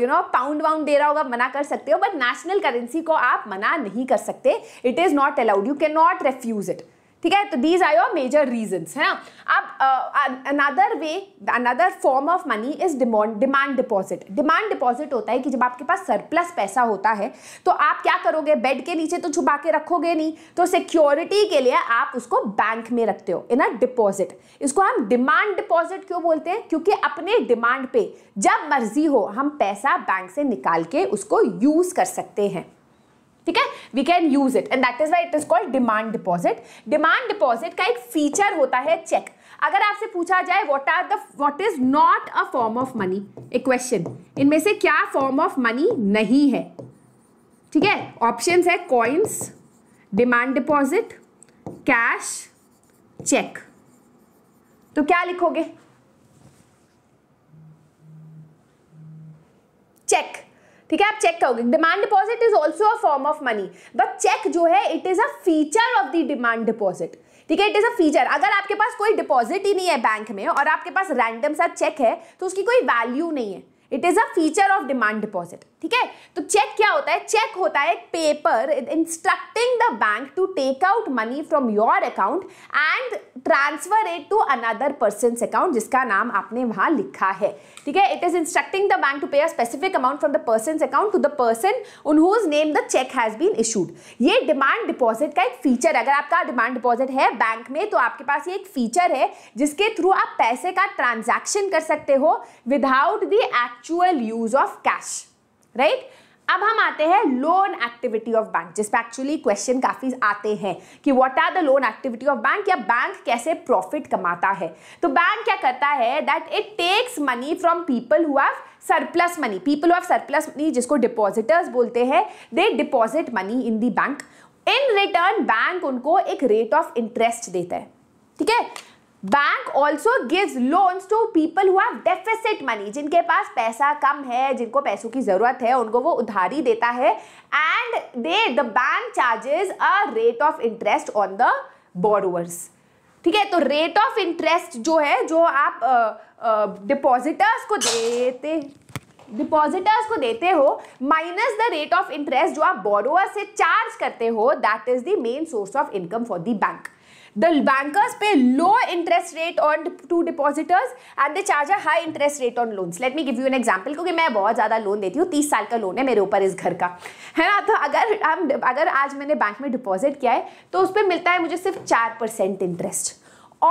S1: यू नो पाउंड वाउंड दे रहा होगा मना कर सकते हो बट नेशनल करेंसी को आप मना नहीं कर सकते it is not allowed you can not refuse it ठीक है तो these are your major reason है ना अब another way another form of money is demand demand deposit demand deposit होता है कि जब आपके पास सरप्लस पैसा होता है तो आप क्या करोगे बेड के नीचे तो छुपा के रखोगे नहीं तो सिक्योरिटी के लिए आप उसको बैंक में रखते हो इन अ डिपॉजिट इसको हम डिमांड डिपॉजिट क्यों बोलते हैं क्योंकि अपने डिमांड पे जब मर्जी हो हम पैसा बैंक से निकाल के उसको यूज कर सकते हैं ठीक है we can use it and that is why it is called demand deposit demand deposit का एक फीचर होता है चेक अगर आपसे पूछा जाए what are the what is not a form of money a question इनमें से क्या फॉर्म ऑफ मनी नहीं है ठीक है ऑप्शन है coins demand deposit cash cheque तो क्या लिखोगे चेक ठीक है आप चेक करोगे demand deposit is also a form of money but cheque जो है it is a feature of the demand deposit ठीक है इट इज अ फीचर अगर आपके पास कोई डिपॉजिट ही नहीं है बैंक में और आपके पास रैंडम सा चेक है तो उसकी कोई वैल्यू नहीं है it is a feature of demand deposit ठीक है तो चेक क्या होता है चेक होता है paper instructing the bank to take out money from your account and transfer it to another person account जिसका नाम आपने वहां लिखा है ठीक है it is instructing the bank to pay a specific amount from the person account to the person in whose name the cheque has been issued ये demand deposit का एक फीचर अगर आपका डिमांड डिपॉजिट है बैंक में तो आपके पास ये एक फीचर है जिसके थ्रू आप पैसे का ट्रांजैक्शन कर सकते हो without the actual use of cash right अब हम आते हैं लोन एक्टिविटी ऑफ बैंक जिसपे एक्चुअली क्वेश्चन काफी आते हैं कि what are the loan activity of bank या बैंक कैसे प्रॉफिट कमाता है तो बैंक क्या करता है that it takes money from people who have surplus money people who have surplus money जिसको डिपॉजिटर्स बोलते हैं they deposit money in the bank in return bank उनको एक रेट ऑफ इंटरेस्ट देता है ठीक है bank also give loans to people who deficit money जिनके पास पैसा कम है जिनको पैसों की जरूरत है उनको वो उधारी देता है and they the bank charges a rate of interest on the borrowers ठीक है तो रेट ऑफ इंटरेस्ट जो है जो आप डिपॉजिटर्स को देते डिपॉजिटर्स को देते हो minus the rate of interest जो आप बोरोवर से चार्ज करते हो that is the main source of income for the bank the bankers pay low interest rate on to depositors and they charge a high interest rate on loans let me give you an example क्योंकि मैं बहुत ज़्यादा loan देती हूँ तीस साल का loan है मेरे ऊपर इस घर का है ना तो अगर हम अगर आज मैंने बैंक में डिपॉजिट किया है तो उस पर मिलता है मुझे सिर्फ चार परसेंट इंटरेस्ट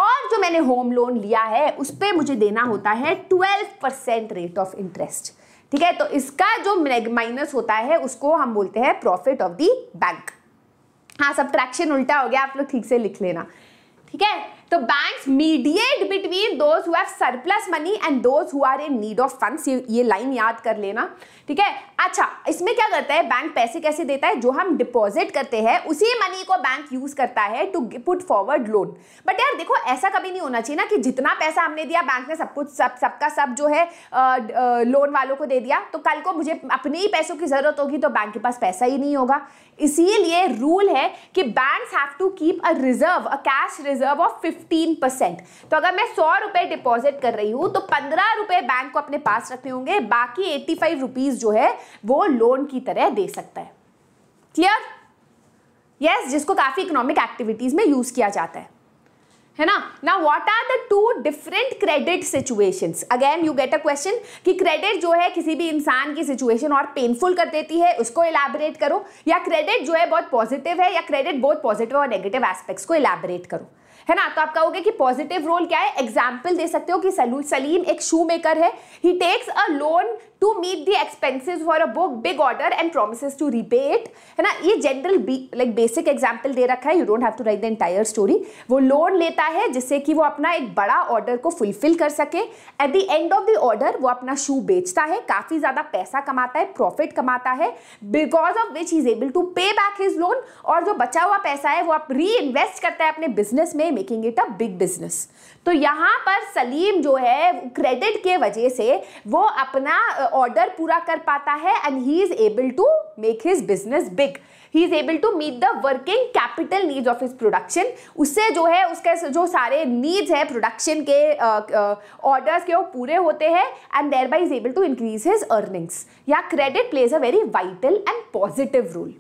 S1: और जो मैंने होम लोन लिया है उस पर मुझे देना होता है twelve percent rate of interest ठीक है तो इसका जो माइनस होता है उसको हम बोलते हैं प्रॉफिट ऑफ दी बैंक हाँ सब ट्रैक्शन उल्टा हो गया आप लोग ठीक से लिख लेना ठीक है तो banks mediate between those who have surplus money and those who are in need of funds ये लाइन याद कर लेना ठीक है अच्छा इसमें क्या करता है बैंक पैसे कैसे देता है जो हम डिपॉजिट करते हैं उसी मनी को बैंक यूज करता है to put forward loan but यार देखो ऐसा कभी नहीं होना चाहिए ना कि जितना पैसा हमने दिया बैंक ने सब कुछ सब सबका सब जो है लोन वालों को दे दिया तो कल को मुझे अपने ही पैसों की जरूरत होगी तो बैंक के पास पैसा ही नहीं होगा इसीलिए रूल है कि banks have to keep a reserve a cash reserve of fifteen percent तो अगर मैं सौ रुपए डिपॉजिट कर रही हूं तो पंद्रह रुपए बैंक को अपने पास रखने होंगे बाकी एट्टी फाइव रुपीज़ जो है वो लोन की तरह दे सकता है क्लियर यस yes, जिसको काफ़ी इकोनॉमिक एक्टिविटीज़ में यूज़ किया जाता है है ना ना what are the two different credit situations again you get a question कि क्रेडिट जो है किसी भी इंसान की सिचुएशन और पेनफुल कर देती है उसको इलाबरेट करो या क्रेडिट जो है बहुत पॉजिटिव है या क्रेडिट बहुत पॉजिटिव और नेगेटिव एस्पेक्ट्स को इलाबरेट करो है ना तो आप कहोगे कि पॉजिटिव रोल क्या है एग्जाम्पल दे सकते हो कि सलू सलीम एक शू मेकर है he takes a loan to meet the expenses for a book big order and promise to repay है ना ये जनरल लाइक बेसिक एग्जाम्पल दे रखा है you don't have to write the entire story वो loan लेता है जिससे कि वो अपना एक बड़ा ऑर्डर को फुलफिल कर सके at the end of the order वो अपना शू बेचता है काफ़ी ज़्यादा पैसा कमाता है प्रॉफिट कमाता है because of which he is able to pay back his loan और जो बचा हुआ पैसा है वो आप री इन्वेस्ट करता है अपने बिजनेस में making it a big business तो यहाँ पर सलीम जो है क्रेडिट के वजह से वो अपना ऑर्डर पूरा कर पाता है and he is able to make his business big he is able to meet the working capital needs of his production उससे जो है उसके जो सारे नीड्स है प्रोडक्शन के ऑर्डर्स के वो पूरे होते हैं and thereby is able to increase his earnings या credit plays a very vital and positive role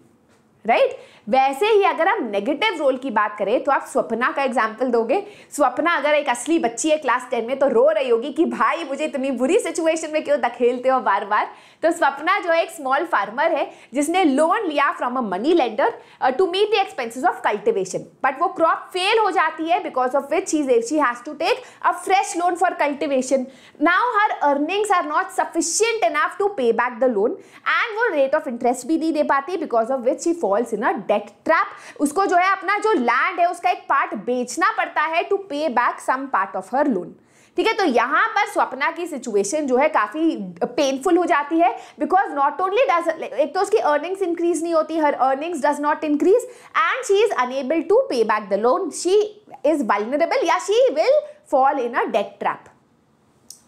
S1: right वैसे ही अगर हम नेगेटिव रोल की बात करें तो आप स्वप्ना का एग्जाम्पल दोगे स्वप्ना अगर एक असली बच्ची है क्लास टेन में तो रो रही होगी कि भाई मुझे इतनी बुरी सिचुएशन में क्यों दखेलते हो बार बार तो स्वप्ना जो है एक स्मॉल फार्मर है जिसने लोन लिया from a money lender to meet the expenses of cultivation but वो क्रॉप फेल हो जाती है because of which she she has to take a fresh loan for cultivation now her earnings are not sufficient enough to pay back the loan and वो rate of interest भी नहीं दे पाती because of which she falls in a debt trap उसको जो है अपना जो लैंड है उसका एक पार्ट बेचना पड़ता है to pay back some part of her loan ठीक है तो यहाँ पर स्वप्ना की सिचुएशन जो है काफ़ी पेनफुल हो जाती है बिकॉज नॉट ओनली डज एक तो उसकी अर्निंग्स इंक्रीज नहीं होती her earnings does not increase and she is unable to pay back the loan she is vulnerable या she will fall in a debt trap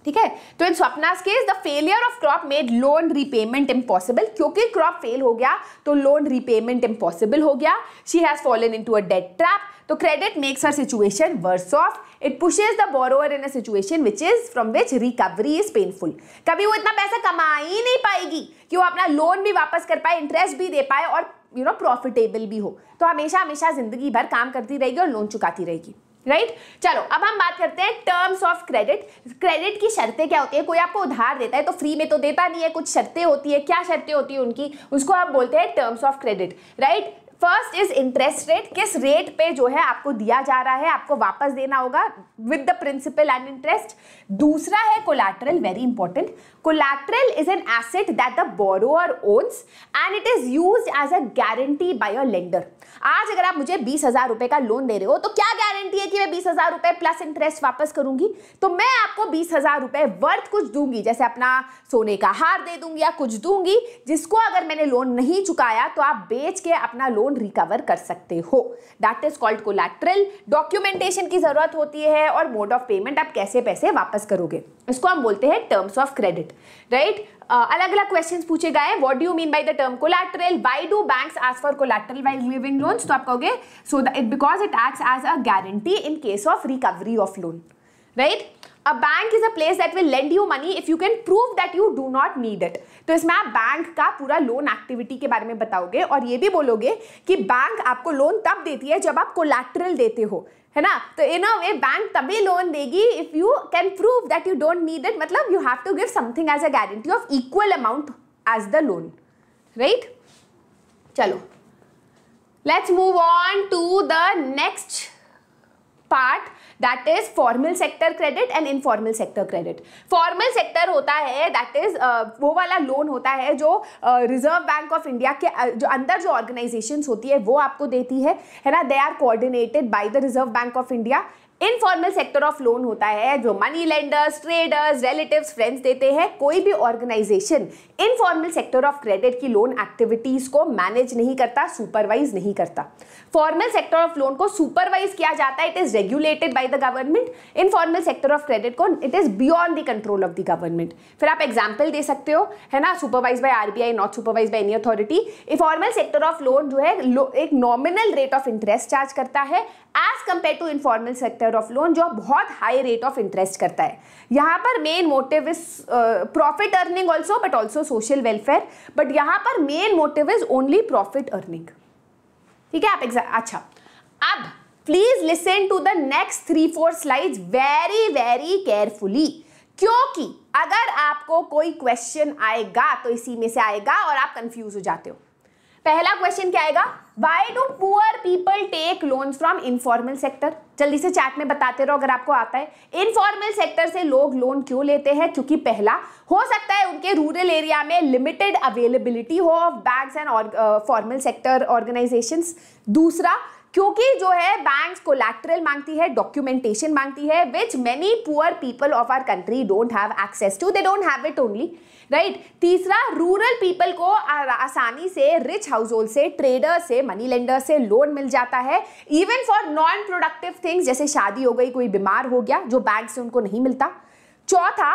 S1: ठीक है तो in Swapna's case the failure of crop made loan repayment impossible क्योंकि crop fail हो गया तो loan repayment impossible हो गया she has fallen into a debt trap तो credit makes her situation worse off it pushes the borrower in a situation which is from which recovery is painful कभी वो इतना पैसा कमा ही नहीं पाएगी कि वो अपना लोन भी वापस कर पाए इंटरेस्ट भी दे पाए और यू नो प्रॉफिटेबल भी हो तो हमेशा हमेशा जिंदगी भर काम करती रहेगी और लोन चुकाती रहेगी राइट right? चलो अब हम बात करते हैं टर्म्स ऑफ क्रेडिट क्रेडिट की शर्तें क्या होती है कोई आपको उधार देता है तो फ्री में तो देता नहीं है कुछ शर्तें होती है क्या शर्तें होती है उनकी उसको हम बोलते हैं terms of credit right first is interest rate किस रेट पे जो है आपको दिया जा रहा है आपको वापस देना होगा with the principal and interest दूसरा है collateral very important Collateral is an asset that the borrower owns and it is used as a guarantee by a lender. आज अगर आप मुझे बीस हजार रुपए का लोन दे रहे हो तो क्या गारंटी है कि मैं बीस हजार रुपए प्लस इंटरेस्ट वापस करूंगी तो मैं आपको बीस हजार रुपए वर्थ कुछ दूंगी जैसे अपना सोने का हार दे दूंगी या कुछ दूंगी जिसको अगर मैंने लोन नहीं चुकाया तो आप बेच के अपना लोन रिकवर कर सकते हो that is called collateral documentation की जरूरत होती है और मोड ऑफ पेमेंट आप कैसे पैसे वापस करोगे इसको हम बोलते हैं टर्म्स ऑफ क्रेडिट राइट अलग अलग क्वेश्चन पूछे गए हैं what do mean by the term collateral why do bank ask for collateral why living loan तो आप कहोगे so that because it act as a guarantee in case of recovery of loan right a bank is a place that will lend you money if you can prove that you do not need it तो इसमें आप bank का पूरा loan activity के बारे में बताओगे और ये भी बोलोगे कि बैंक आपको लोन तब देती है जब आप कोलेट्रल देते हो है ना तो इन अ वे बैंक तभी लोन देगी if you can prove that you don't need it मतलब you have to give something as a guarantee of equal amount as the loan right चलो let's move on to the next part that is formal sector credit and informal sector credit formal sector होता है that is वो वाला loan होता है जो reserve Bank of India के जो अंदर जो ऑर्गेनाइजेशन होती है वो आपको देती है है ना they are coordinated by the Reserve Bank of India informal sector of loan होता है जो money lenders traders relative friends देते हैं कोई भी organisation informal sector of credit की लोन एक्टिविटीज को मैनेज नहीं करता सुपरवाइज नहीं करता फॉर्मल सेक्टर ऑफ लोन को सुपरवाइज किया जाता है it is regulated by the government informal sector of credit को it is beyond the control of the government फिर आप एग्जाम्पल दे सकते हो है ना supervise by RBI not supervise by any authority informal sector of loan जो है एक nominal rate of interest charge करता है as compare to informal sector of loan जो बहुत हाई रेट ऑफ इंटरेस्ट करता है यहाँ पर main motive is profit earning also but also social welfare but यहाँ पर main motive is only profit earning ठीक है आप एग्जाम अच्छा अब please listen to the next three four slide very very carefully क्योंकि अगर आपको कोई क्वेश्चन आएगा तो इसी में से आएगा और आप कंफ्यूज हो जाते हो पहला क्वेश्चन क्या आएगा why do poor people take loan from informal sector जल्दी से चैट में बताते रहो अगर आपको आता है इनफॉर्मल सेक्टर से लोग लोन क्यों लेते हैं क्योंकि पहला हो सकता है उनके रूरल एरिया में लिमिटेड अवेलेबिलिटी हो of banks and formal sector organisations दूसरा क्योंकि जो है बैंक्स कोलैक्टरल मांगती है डॉक्यूमेंटेशन मांगती है which many poor people of our country don't have access to they don't have it only right तीसरा रूरल पीपल को आसानी से रिच हाउस होल्ड से ट्रेडर से मनी लेंडर से लोन मिल जाता है even for non productive things जैसे शादी हो गई कोई बीमार हो गया जो बैंक से उनको नहीं मिलता चौथा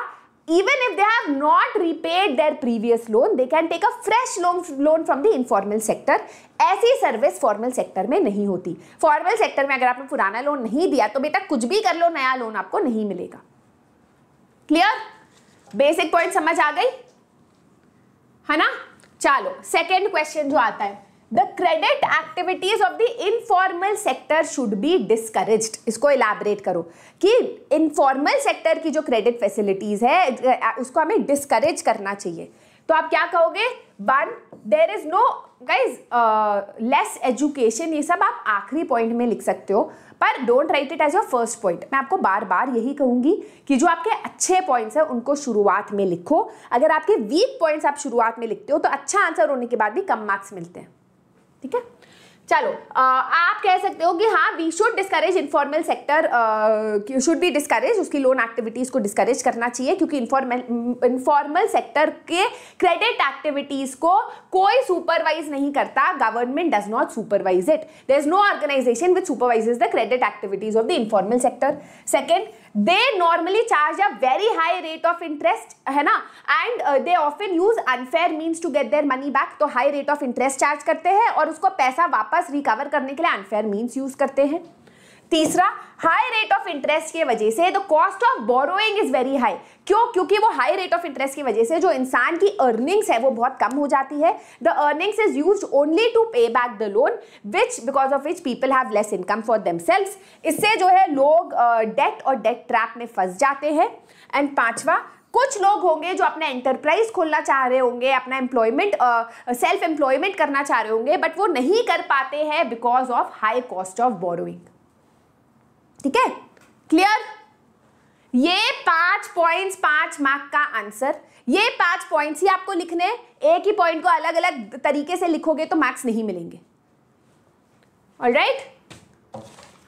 S1: even if they have not repaid their previous loan they can take a fresh loan loan from the informal sector ऐसी सर्विस फॉर्मल सेक्टर में नहीं होती फॉर्मल सेक्टर में अगर आपने पुराना लोन नहीं दिया तो बेटा कुछ भी कर लो नया लोन आपको नहीं मिलेगा क्लियर बेसिक पॉइंट समझ आ गई है ना चलो सेकेंड क्वेश्चन जो आता है the credit activities of the informal sector should be discourage इसको इलाबरेट करो कि इनफॉर्मल सेक्टर की जो क्रेडिट फैसिलिटीज है उसको हमें डिस्करेज करना चाहिए तो आप क्या कहोगे one there is no guys less education ये सब आप आखिरी पॉइंट में लिख सकते हो पर don't write it as a first point मैं आपको बार बार यही कहूंगी कि जो आपके अच्छे पॉइंट्स हैं उनको शुरुआत में लिखो अगर आपके वीक पॉइंट्स आप शुरुआत में लिखते हो तो अच्छा आंसर होने के बाद भी कम मार्क्स मिलते हैं ठीक है चलो आप कह सकते हो कि हाँ we should discourage informal sector should be discourage उसकी लोन एक्टिविटीज़ को डिस्करेज करना चाहिए क्योंकि इनफॉर्मल इनफॉर्मल सेक्टर के क्रेडिट एक्टिविटीज़ को कोई सुपरवाइज नहीं करता government does not supervise it there is no organisation which supervise the credit activities of the informal sector second they normally charge a very high rate of interest है ना and they often use unfair means to get their money back तो high rate of interest charge करते हैं और उसको पैसा वापस recover करने के लिए अनफेयर मीन्स यूज करते हैं तीसरा हाई रेट ऑफ इंटरेस्ट की वजह से the cost of borrowing is very high क्यों क्योंकि वो हाई रेट ऑफ इंटरेस्ट की वजह से जो इंसान की अर्निंग्स है वो बहुत कम हो जाती है the earnings is use only to pay back the loan which because of which people have less income for them इससे जो है लोग डेट uh, और डेट ट्रैप में फंस जाते हैं एंड पांचवा कुछ लोग होंगे जो अपना एंटरप्राइज खोलना चाह रहे होंगे अपना एम्प्लॉयमेंट सेल्फ एम्प्लॉयमेंट करना चाह रहे होंगे बट वो नहीं कर पाते हैं because of high cost of borrowing ठीक है क्लियर ये पांच पॉइंट्स पांच मार्क का आंसर ये पांच पॉइंट्स ही आपको लिखने एक ही पॉइंट को अलग अलग तरीके से लिखोगे तो मार्क्स नहीं मिलेंगे all right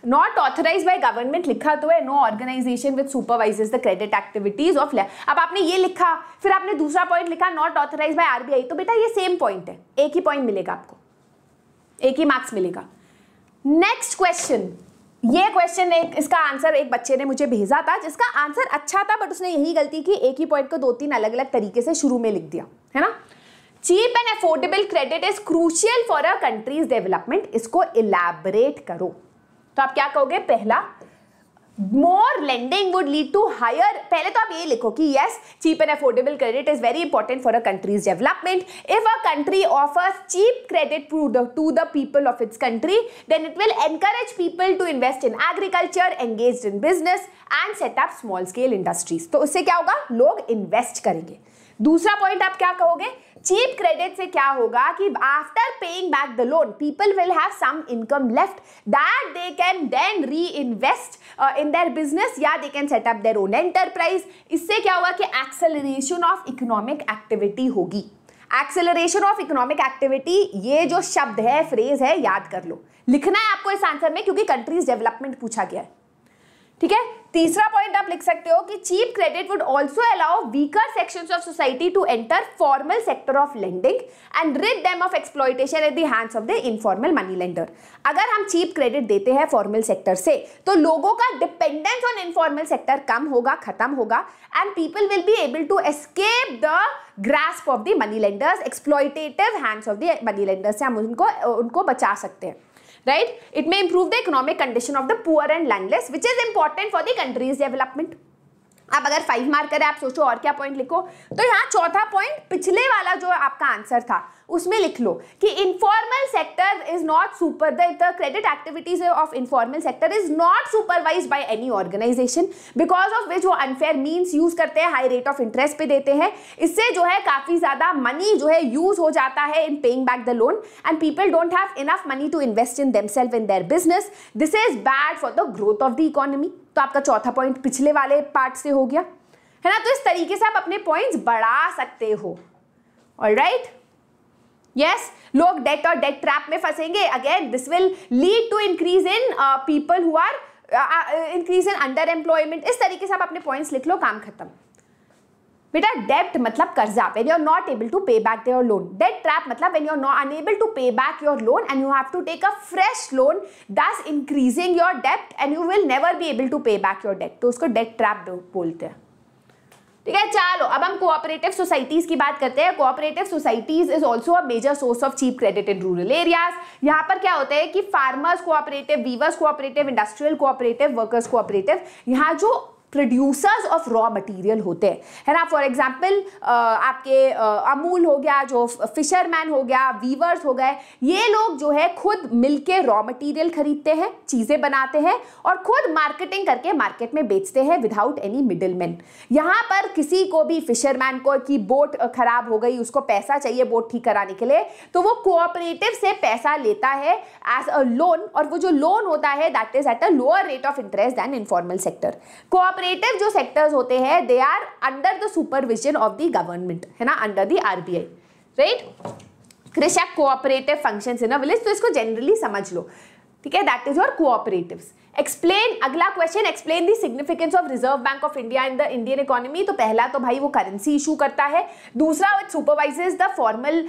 S1: not authorise by government लिखा तो है no organisation with supervise the credit activities of अब आपने ये लिखा फिर आपने दूसरा पॉइंट लिखा नॉट ऑथराइज बाई आरबीआई तो बेटा ये सेम पॉइंट है एक ही पॉइंट मिलेगा आपको एक ही मार्क्स मिलेगा नेक्स्ट क्वेश्चन ये क्वेश्चन एक इसका आंसर एक बच्चे ने मुझे भेजा था जिसका आंसर अच्छा था बट उसने यही गलती की एक ही पॉइंट को दो तीन अलग अलग तरीके से शुरू में लिख दिया है ना cheap and affordable credit is crucial for a country's development इसको इलेबरेट करो तो आप क्या कहोगे पहला more lending would lead to higher पहले तो आप ये लिखो कि yes cheap and affordable credit is very important for a country's development if a country offers cheap credit to the people of its country then it will encourage people to invest in agriculture engage in business and set up small scale industries तो उससे क्या होगा लोग invest करेंगे दूसरा point आप क्या कहोगे चीप क्रेडिट से क्या होगा कि after paying back the loan people will have some income left that they can then reinvest in their business या they can set up their own enterprise इससे क्या होगा कि एक्सेलरेशन ऑफ इकोनॉमिक एक्टिविटी होगी एक्सेलरेशन ऑफ इकोनॉमिक एक्टिविटी ये जो शब्द है फ्रेज है याद कर लो लिखना है आपको इस आंसर में क्योंकि कंट्रीज डेवलपमेंट पूछा गया है ठीक है तीसरा पॉइंट आप लिख सकते हो कि cheap credit would also allow weaker section of society to enter formal sector of lending and rid them of exploitation at hands of the informal money lender अगर हम चीप क्रेडिट देते हैं फॉर्मल सेक्टर से तो लोगों का dependence on informal sector कम होगा खत्म होगा and people will be able to escape the grasp of the money lenders exploitative hands of the money lenders से हम उनको उनको बचा सकते हैं right? It may improve the economic condition of the poor and landless, which is important for the country's development. आप अगर five mark करें आप सोचो और क्या पॉइंट लिखो तो यहाँ चौथा पॉइंट पिछले वाला जो आपका आंसर था उसमें लिख लो कि informal sector is not super the credit activities of informal sector is not supervise by any organisation because of which वो अनफेयर मीन्स यूज करते हैं हाई रेट ऑफ इंटरेस्ट पे देते हैं इससे जो है काफी ज्यादा मनी जो है यूज हो जाता है in paying back the loan and people don't have enough money to invest in themselves in their business this is bad for the growth of the economy तो आपका चौथा पॉइंट पिछले वाले पार्ट से हो गया है ना तो इस तरीके से आप अपने पॉइंट्स बढ़ा सकते हो ऑल राइट right? यस लोग डेट और डेट ट्रैप में फंसेंगे again this will lead to increase in people who are increase in under employment इस तरीके से आप अपने पॉइंट्स लिख लो काम खत्म बेटा डेप्ट मतलब कर्जा when you are not able to pay back your loan debt trap मतलब when you are not unable to pay back your loan and you have to take a fresh loan thus increasing your डेप्ट and you will never be able to pay back your debt तो उसको debt trap बोलते हैं ठीक है चलो अब हम कोऑपरेटिव सोसाइटीज की बात करते हैं cooperative societies is also a major source of cheap credit in rural areas यहाँ पर क्या होता है कि farmers cooperative weavers cooperative industrial cooperative workers cooperative यहाँ जो प्रोड्यूसर्स ऑफ रॉ मटेरियल होते हैं है ना फॉर एग्जाम्पल आपके अमूल हो गया जो फिशरमैन हो गया वीवर्स हो गए ये लोग जो है खुद मिलके रॉ मटेरियल खरीदते हैं चीज़ें बनाते हैं और खुद मार्केटिंग करके मार्केट में बेचते हैं विदाउट एनी मैन यहाँ पर किसी को भी फिशरमैन को की बोट खराब हो गई उसको पैसा चाहिए बोट ठीक कराने के लिए तो वो कोऑपरेटिव से पैसा लेता है एज अ लोन और वो जो लोन होता है that is at a lower rate of interest than informal sector cooperative operative जो सेक्टर्स होते हैं they are under the supervision of the government है ना अंडर द आरबीआई राइट कृषक कोऑपरेटिव फंक्शन है ना विलेज तो इसको जनरली समझ लो ठीक है that is your cooperative explain अगला question explain the significance of Reserve Bank of India in the Indian economy तो पहला तो भाई वो करेंसी इशू करता है दूसरा it supervises the formal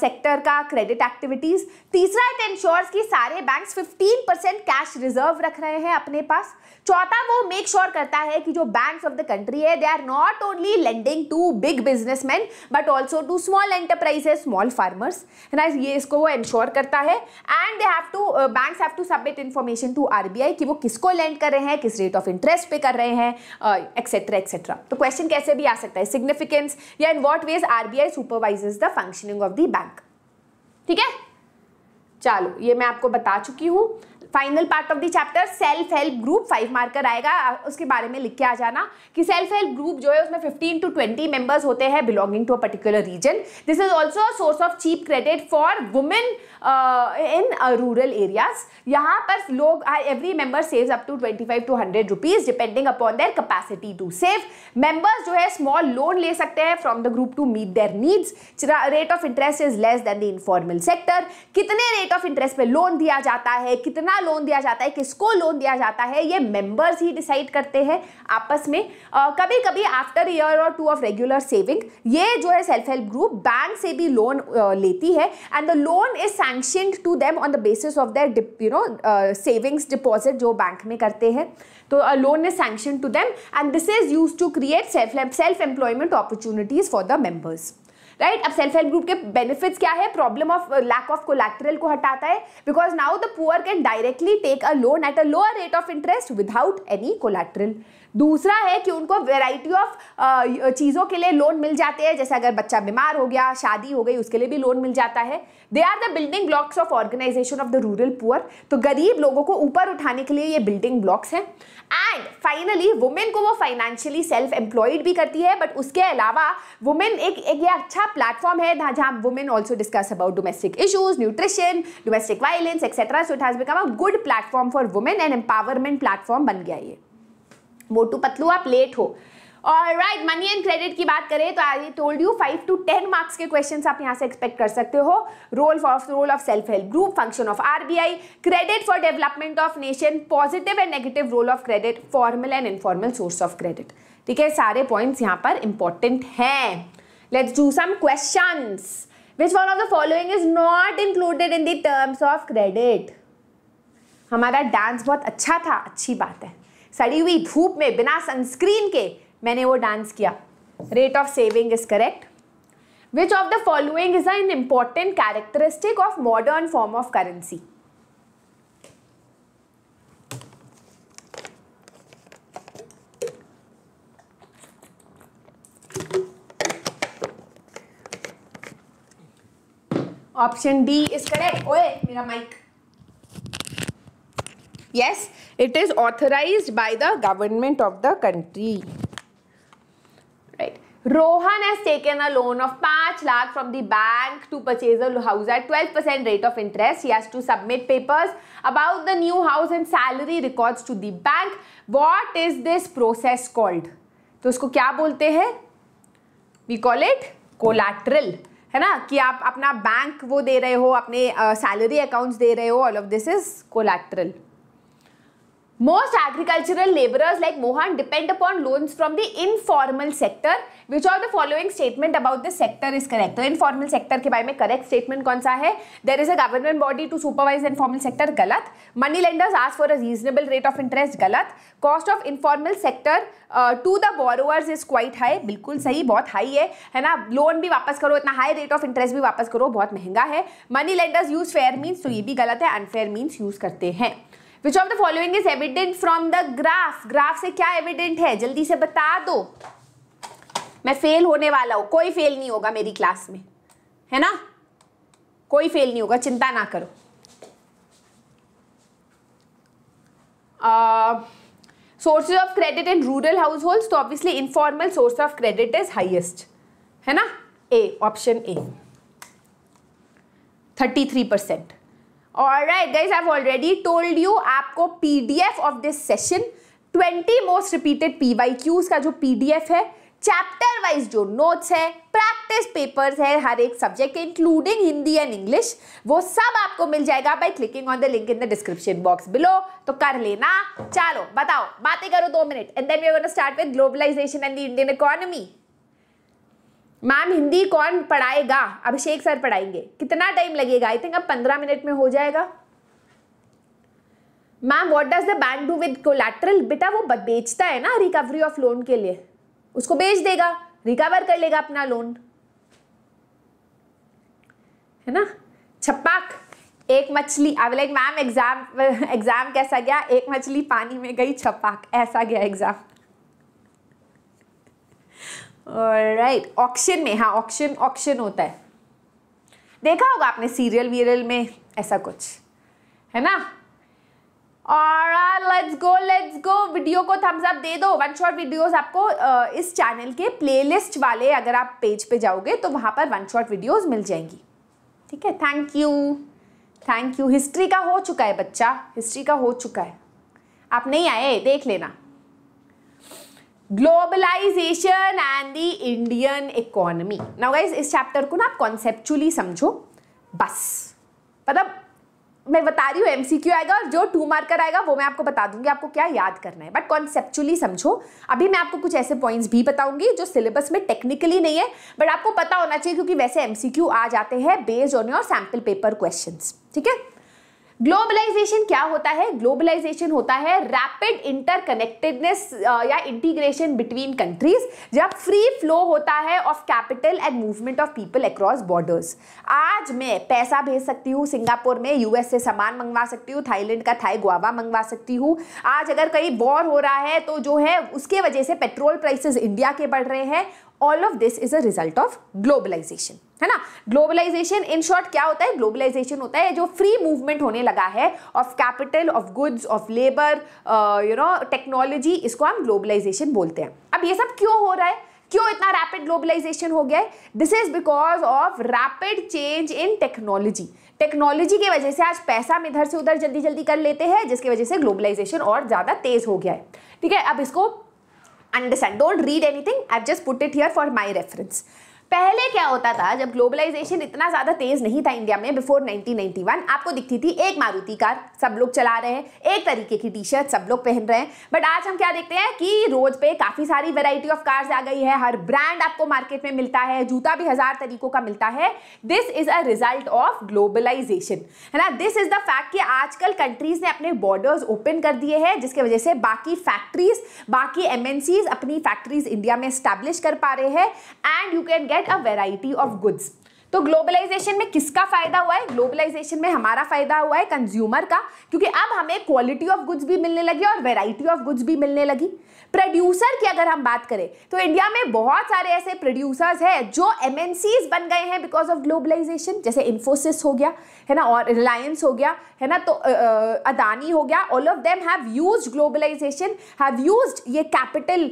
S1: sector का क्रेडिट एक्टिविटीज तीसरा इट इंश्योर की सारे बैंक 15 परसेंट कैश रिजर्व रख रहे हैं अपने पास चौथा वो मेक श्योर sure करता है कि जो बैंक ऑफ द कंट्री है they are not only lending to big businessman but also to small enterprises small farmers है ना ये इसको वो इंश्योर करता है and they have to bank have to submit information to R कि वो किसको लेंड कर रहे हैं किस रेट ऑफ इंटरेस्ट पे कर रहे हैं एक्सेट्रा uh, एक्सेट्रा तो क्वेश्चन कैसे भी आ सकता है सिग्निफिकेंस या in what ways R B I supervise the functioning of the bank ठीक है चलो ये मैं आपको बता चुकी हूँ final part of the chapter self help group five marker आएगा उसके बारे में लिख के आ जाना कि सेल्फ हेल्प ग्रुप जो है उसमें 15 टू 20 मेंबर्स होते हैं belonging to a particular region this is also a source of cheap credit for women in rural areas यहाँ पर लोग every member save up to twenty five to hundred rupees depending upon their capacity to save members जो है small loan ले सकते हैं from the group to meet their needs rate of interest is less than the informal sector कितने rate of interest पे loan दिया जाता है कितना कितना लोन दिया जाता है किसको लोन दिया जाता है ये मेंबर्स ही डिसाइड करते हैं आपस में कभी कभी आफ्टर ईयर और टू ऑफ रेगुलर सेविंग ये जो है सेल्फ हेल्प ग्रुप बैंक से भी लोन लेती है and the loan is sanctioned to them on the basis of their you know savings deposit जो बैंक में करते हैं तो loan is sanction to them and this is use to create self self employment opportunities for the members right अब self help group के benefits क्या है problem of lack of collateral को हटाता है because now the poor can directly take a loan eight a lower rate of interest without any collateral दूसरा है कि उनको वेराइटी ऑफ चीज़ों के लिए लोन मिल जाते हैं जैसे अगर बच्चा बीमार हो गया शादी हो गई उसके लिए भी लोन मिल जाता है they are the building blocks of organisation of the rural poor तो गरीब लोगों को ऊपर उठाने के लिए ये बिल्डिंग ब्लॉक्स हैं एंड फाइनली वुमेन को वो फाइनेंशियली सेल्फ एम्प्लॉयड भी करती है बट उसके अलावा वुमेन एक एक ये अच्छा प्लेटफॉर्म है जहाँ women also discuss about domestic issues nutrition domestic violence etcetera so it has become a good platform for women and empowerment platform बन गया ये मोटू पतलू आप लेट हो और राइट मनी एंड क्रेडिट की बात करें तो I told you five to ten marks के क्वेश्चंस आप यहाँ से एक्सपेक्ट कर सकते हो role of role of self help group function of RBI credit for development of nation positive and negative role of credit formal and informal source of credit ठीक है सारे पॉइंट्स यहाँ पर इंपॉर्टेंट हैं let's do some question which one of the following is not included in the terms of credit हमारा dance बहुत अच्छा था अच्छी बात है सड़ी हुई धूप में बिना सनस्क्रीन के मैंने वो डांस किया rate of saving is correct which of the following is an important characteristic of modern form of currency option D is correct ओए मेरा mike yes it is authorized by the government of the country right Rohan has taken a loan of 5 lakh from the bank to purchase a house at 12% rate of interest. He has to submit papers about the new house and salary records to the bank. What is this process called? तो उसको क्या बोलते हैं we call it collateral है ना कि आप अपना बैंक वो दे रहे हो अपने सैलरी uh, अकाउंट्स दे रहे हो all of this is collateral Most agricultural laborers like Mohan depend upon loans from the informal sector. Which of the following statement about the sector is correct? तो informal sector के बारे में correct statement कौन सा है There is a government body to supervise the informal sector गलत Money lenders ask for a reasonable rate of interest गलत Cost of informal sector uh, to the borrowers is quite high बिल्कुल सही बहुत high है है ना Loan भी वापस करो इतना high rate of interest भी वापस करो बहुत महंगा है Money lenders use fair means तो ये भी गलत है unfair means use करते हैं which of the following is evident from the graph graph से क्या एविडेंट है जल्दी से बता दो मैं फेल होने वाला हूँ कोई फेल नहीं होगा मेरी क्लास में है ना कोई फेल नहीं होगा चिंता ना करो sources of credit in rural household तो obviously informal source of credit is highest है ना A option A thirty three percent Alright guys, I've already told you आपको PDF of this session 20 most repeated PYQs का जो PDF है chapter wise जो notes है practice papers है हर एक सब्जेक्ट के इंक्लूडिंग हिंदी एंड इंग्लिश वो सब आपको मिल जाएगा by clicking on the link in the description box below तो कर लेना चलो बताओ बातें करो दो minute and then we are gonna start with globalisation and the Indian economy ma'am Hindi कौन पढ़ाएगा अभिषेक सर पढ़ाएंगे कितना टाइम लगेगा आई थिंक अब पंद्रह मिनट में हो जाएगा ma'am what does the bank do with collateral बेटा वो बेचता है ना रिकवरी ऑफ लोन के लिए उसको बेच देगा रिकवर कर लेगा अपना लोन है ना छप्पाक एक मछली अब लाइक मैम एग्जाम एग्जाम <laughs> कैसा गया एक मछली पानी में गई छपाक ऐसा गया एग्जाम राइट ऑक्शन में हाँ ऑक्शन ऑक्शन होता है देखा होगा आपने सीरियल वीरियल में ऐसा कुछ है ना और let's go let's go video को थम्स अप दे दो वन शॉट वीडियोस आपको इस चैनल के प्लेलिस्ट वाले अगर आप पेज पे जाओगे तो वहाँ पर वन शॉट वीडियोस मिल जाएंगी ठीक है thank you thank you history का हो चुका है बच्चा हिस्ट्री का हो चुका है आप नहीं आए देख लेना globalisation and the Indian economy now guys इस चैप्टर को ना आप कॉन्सेप्चुअली समझो बस मतलब मैं बता रही हूँ एमसीक्यू आएगा और जो टू मार्कर आएगा वो मैं आपको बता दूंगी आपको क्या याद करना है बट कॉन्सेप्चुअली समझो अभी मैं आपको कुछ ऐसे पॉइंट्स भी बताऊंगी जो सिलेबस में टेक्निकली नहीं है बट आपको पता होना चाहिए क्योंकि वैसे एमसीक्यू आ जाते हैं based on your sample paper question ठीक है ग्लोबलाइजेशन क्या होता है ग्लोबलाइजेशन होता है रैपिड इंटरकनेक्टेडनेस या इंटीग्रेशन बिटवीन कंट्रीज जब फ्री फ्लो होता है of capital and movement of people across borders आज मैं पैसा भेज सकती हूँ सिंगापुर में यूएस से सामान मंगवा सकती हूँ थाईलैंड का थाई गुआवा मंगवा सकती हूँ आज अगर कहीं वॉर हो रहा है तो जो है उसके वजह से पेट्रोल प्राइसेस इंडिया के बढ़ रहे हैं all of this is a result of globalisation है ना ग्लोबलाइजेशन इन शॉर्ट क्या होता है ग्लोबलाइजेशन होता है जो फ्री मूवमेंट होने लगा है of capital of goods of labour you know technology इसको हम ग्लोबलाइजेशन बोलते हैं अब ये सब क्यों हो रहा है क्यों इतना रैपिड ग्लोबलाइजेशन हो गया है this is because of rapid change in technology technology की वजह से आज पैसा हम इधर से उधर जल्दी जल्दी कर लेते हैं जिसकी वजह से ग्लोबलाइजेशन और ज़्यादा तेज़ हो गया है ठीक है अब इसको understand don't read anything I just put it here for my reference पहले क्या होता था जब ग्लोबलाइजेशन इतना ज़्यादा तेज़ नहीं था इंडिया में बिफोर 1991 आपको दिखती थी एक मारुति कार सब लोग चला रहे हैं एक तरीके की टी शर्ट सब लोग पहन रहे हैं बट आज हम क्या देखते हैं कि रोज पे काफ़ी सारी वेराइटी ऑफ कार्स आ गई है हर ब्रांड आपको मार्केट में मिलता है जूता भी हज़ार तरीकों का मिलता है this is a result of globalisation है ना दिस इज़ द फैक्ट कि आजकल कंट्रीज़ ने अपने बॉर्डर्स ओपन कर दिए हैं जिसकी वजह से बाकी फैक्ट्रीज बाकी एम अपनी फैक्ट्रीज इंडिया में स्टैब्लिश कर पा रहे हैं and you can get get a variety of goods तो ग्लोबलाइजेशन में किसका फायदा हुआ है ग्लोबलाइजेशन में हमारा फायदा हुआ है कंज्यूमर का क्योंकि अब हमें क्वालिटी ऑफ गुड्स भी मिलने लगी और वेराइटी ऑफ गुड्स भी मिलने लगी प्रोड्यूसर की अगर हम बात करें तो इंडिया में बहुत सारे ऐसे प्रोड्यूसर्स हैं जो एमएनसीज बन गए हैं बिकॉज ऑफ ग्लोबलाइजेशन जैसे इन्फोसिस हो गया है ना और रिलायंस हो गया है ना तो अदानी हो गया all of them have use globalisation have use ये कैपिटल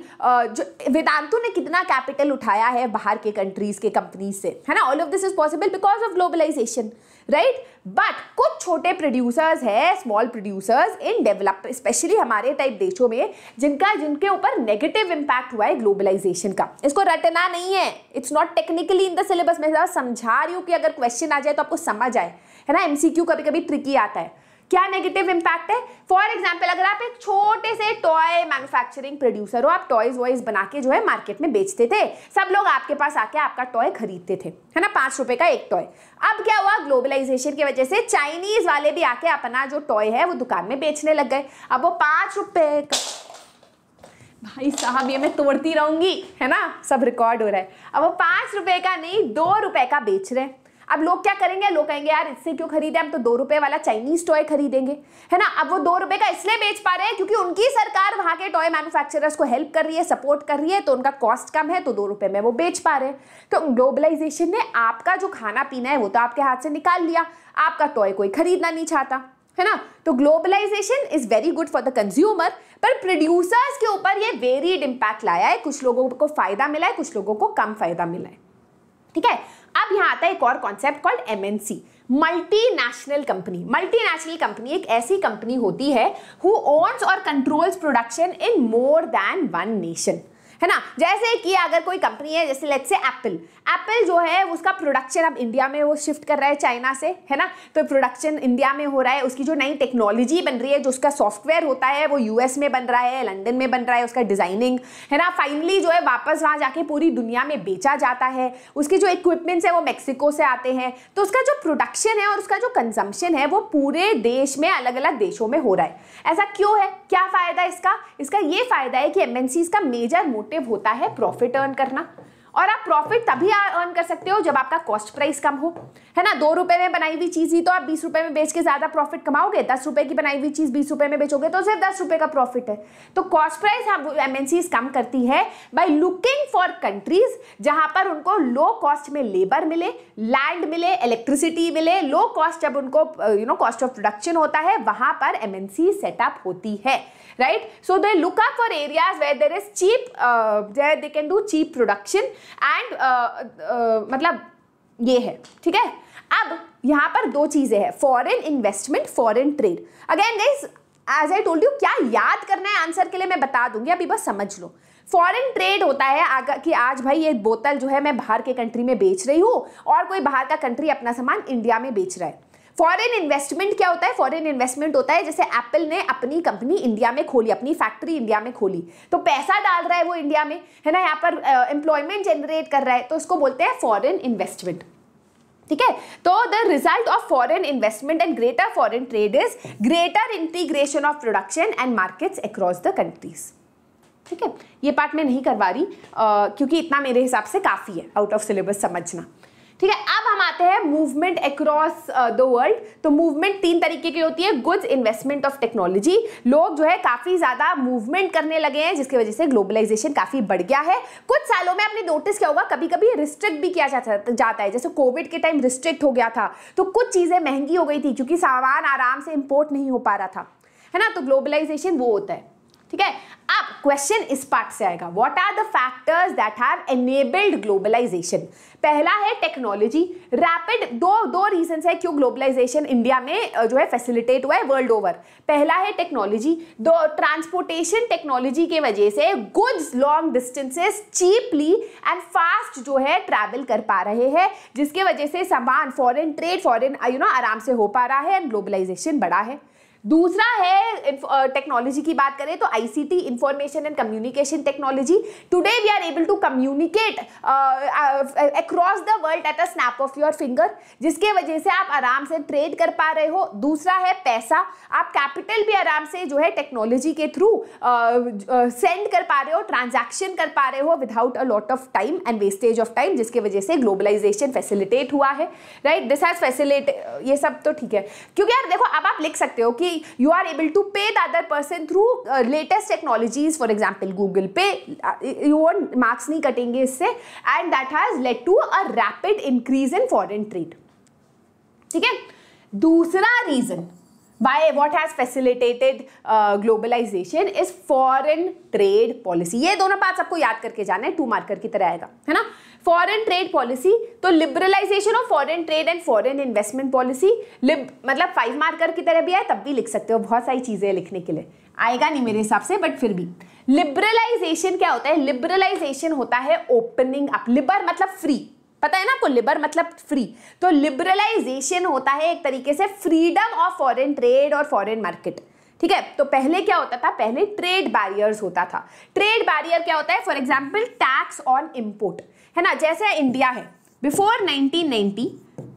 S1: जो वेदांतु ने कितना कैपिटल उठाया है बाहर के कंट्रीज के कंपनीज से है ना all of this is possible because of globalisation right but कुछ छोटे प्रोड्यूसर्स हैं small producers in develop specially हमारे टाइप देशों में जिनका जिनके ऊपर नेगेटिव इम्पैक्ट हुआ है ग्लोबलाइजेशन का इसको रटना नहीं है it's not technically in the syllabus मैं समझा रही हूँ कि अगर क्वेश्चन आ जाए तो आपको समझ आए है ना एमसीक्यू कभी कभी ट्रिकी आता है क्या नेगेटिव इम्पैक्ट है फॉर एग्जाम्पल अगर आप एक छोटे से टॉय मैन्युफैक्चरिंग प्रोड्यूसर हो आप टॉयज वॉयज बना के जो है मार्केट में बेचते थे सब लोग आपके पास आके आपका टॉय खरीदते थे है ना पांच रुपए का एक टॉय अब क्या हुआ ग्लोबलाइजेशन की वजह से चाइनीज वाले भी आके अपना जो टॉय है वो दुकान में बेचने लग गए अब वो पांच रुपए का भाई साहब ये मैं तोड़ती रहूंगी है ना सब रिकॉर्ड हो रहा है अब वो पांच रुपए का नहीं दो रुपए का बेच रहे हैं अब लोग क्या करेंगे लोग कहेंगे यार इससे क्यों खरीदे हम तो दो रुपए वाला चाइनीज टॉय खरीदेंगे है ना अब वो दो रुपए का इसलिए बेच पा रहे हैं क्योंकि उनकी सरकार वहां के टॉय मैन्युफैक्चरर्स को हेल्प कर रही है सपोर्ट कर रही है तो उनका कॉस्ट कम है तो दो रुपए में वो बेच पा रहे हैं तो ग्लोबलाइजेशन ने आपका जो खाना पीना है वो तो आपके हाथ से निकाल लिया आपका टॉय कोई खरीदना नहीं चाहता है ना तो globalisation is very good for the consumer पर प्रोड्यूसर्स के ऊपर ये वेरीड इम्पैक्ट लाया है कुछ लोगों को फायदा मिला है कुछ लोगों को कम फायदा मिला है ठीक है अब यहाँ आता है एक और concept called MNC multinational company multinational company एक ऐसी कंपनी होती है हु ओन्स और controls production in more than one nation है ना जैसे कि अगर कोई कंपनी है जैसे लेट्स से एप्पल एप्पल जो है उसका प्रोडक्शन अब इंडिया में वो शिफ्ट कर रहा है चाइना से है ना तो प्रोडक्शन इंडिया में हो रहा है उसकी जो नई टेक्नोलॉजी बन रही है जो उसका सॉफ्टवेयर होता है वो यूएस में बन रहा है लंदन में बन रहा है उसका डिजाइनिंग है ना फाइनली जो है वापस वहाँ जाके पूरी दुनिया में बेचा जाता है उसके जो इक्विपमेंट्स है वो मैक्सिको से आते हैं तो उसका जो प्रोडक्शन है और उसका जो कंजम्पशन है वो पूरे देश में अलग अलग देशों में हो रहा है ऐसा क्यों है क्या फ़ायदा इसका इसका ये फ़ायदा है कि एमएनसी का मेजर मोटिव होता है प्रॉफिट अर्न करना और आप प्रॉफिट तभी अर्न कर सकते हो जब आपका कॉस्ट प्राइस कम हो है ना दो रुपए में बनाई हुई चीज ही तो आप बीस रुपए में बेच के ज्यादा प्रॉफिट कमाओगे दस रुपए की बनाई हुई चीज बीस रुपए में बेचोगे तो सिर्फ दस रुपए का प्रॉफिट है तो कॉस्ट प्राइस हम एमएनसीज कम करती है बाई लुकिंग फॉर कंट्रीज जहां पर उनको लो कॉस्ट में लेबर मिले लैंड मिले इलेक्ट्रिसिटी मिले लो कॉस्ट जब उनको you know cost of production होता है वहां पर एमएनसी सेटअप होती है right so they look up for areas where there is cheap uh, where they can do cheap production and uh, uh, मतलब ये hai ठीक है अब यहाँ पर दो चीज़ें हैं foreign investment foreign trade again guys as I told you क्या याद करना है आंसर के लिए मैं बता दूंगी अभी बस समझ लो फॉरेन ट्रेड होता है कि आज भाई ये बोतल जो है मैं बाहर के कंट्री में बेच रही हूँ और कोई बाहर का कंट्री अपना सामान इंडिया में बेच रहा है फॉरेन इन्वेस्टमेंट क्या होता है फॉरेन इन्वेस्टमेंट होता है जैसे एप्पल ने अपनी कंपनी इंडिया में खोली अपनी फैक्ट्री इंडिया में खोली तो पैसा डाल रहा है वो इंडिया में है ना यहाँ पर एम्प्लॉयमेंट जनरेट कर रहा है तो उसको बोलते हैं फॉरेन इन्वेस्टमेंट ठीक है तो the result of foreign investment and greater foreign trade is greater integration of production and markets across the countries ठीक है ये पार्ट मैं नहीं करवा रही आ, क्योंकि इतना मेरे हिसाब से काफ़ी है आउट ऑफ सिलेबस समझना ठीक है अब हम आते हैं मूवमेंट अक्रॉस द वर्ल्ड तो मूवमेंट तीन तरीके की होती है गुड्स इन्वेस्टमेंट ऑफ टेक्नोलॉजी लोग जो है काफ़ी ज़्यादा मूवमेंट करने लगे हैं जिसकी वजह से ग्लोबलाइजेशन काफ़ी बढ़ गया है कुछ सालों में आपने नोटिस किया होगा कभी कभी रिस्ट्रिक्ट भी किया जाता है जैसे कोविड के टाइम रिस्ट्रिक्ट हो गया था तो कुछ चीज़ें महंगी हो गई थी क्योंकि सामान आराम से इंपोर्ट नहीं हो पा रहा था है ना तो ग्लोबलाइजेशन वो होता है ठीक है अब क्वेश्चन इस पार्ट से आएगा what are the factors that have enabled globalisation पहला है टेक्नोलॉजी रैपिड दो दो रीजन है क्यों ग्लोबलाइजेशन इंडिया में जो है फैसिलिटेट हुआ है वर्ल्ड ओवर पहला है टेक्नोलॉजी दो ट्रांसपोर्टेशन टेक्नोलॉजी के वजह से goods long distances cheaply and fast जो है ट्रैवल कर पा रहे हैं जिसके वजह से सामान foreign trade foreign you know आराम से हो पा रहा है एंड ग्लोबलाइजेशन बढ़ा है दूसरा है टेक्नोलॉजी की बात करें तो ICT information and communication technology today we are able to communicate across the world at a snap of your finger जिसके वजह से आप आराम से ट्रेड कर पा रहे हो दूसरा है पैसा आप कैपिटल भी आराम से जो है टेक्नोलॉजी के थ्रू सेंड कर पा रहे हो ट्रांजेक्शन कर पा रहे हो without a lot of time and wastage of time जिसके वजह से ग्लोबलाइजेशन फैसिलिटेट हुआ है राइट दिस हैज फैसिलिटेट ये सब तो ठीक है क्योंकि यार देखो अब आप लिख सकते हो कि money you are able to pay the other person through uh, latest technologies for example google pay uh, your marks nahi katenge isse and that has led to a rapid increase in foreign trade ठीक है दूसरा reason why what has facilitated uh, globalization is foreign trade ये दोनों बात आपको याद करके जाना है टू मार्कर की तरह आएगा है ना फॉरेन ट्रेड पॉलिसी तो liberalisation of foreign trade and foreign investment policy lib मतलब फाइव मार्कर की तरह भी आए तब भी लिख सकते हो बहुत सारी चीज़ें लिखने के लिए आएगा नहीं मेरे हिसाब से बट फिर भी लिबरलाइजेशन क्या होता है लिबरलाइजेशन होता है ओपनिंग अप लिबर मतलब फ्री पता है ना आपको लिबर मतलब फ्री तो लिबरलाइजेशन होता है एक तरीके से फ्रीडम ऑफ फॉरेन ट्रेड और फॉरेन मार्केट ठीक है तो पहले क्या होता था पहले ट्रेड बैरियर्स होता था ट्रेड बैरियर क्या होता है for example tax on import है ना जैसे इंडिया है बिफोर 1990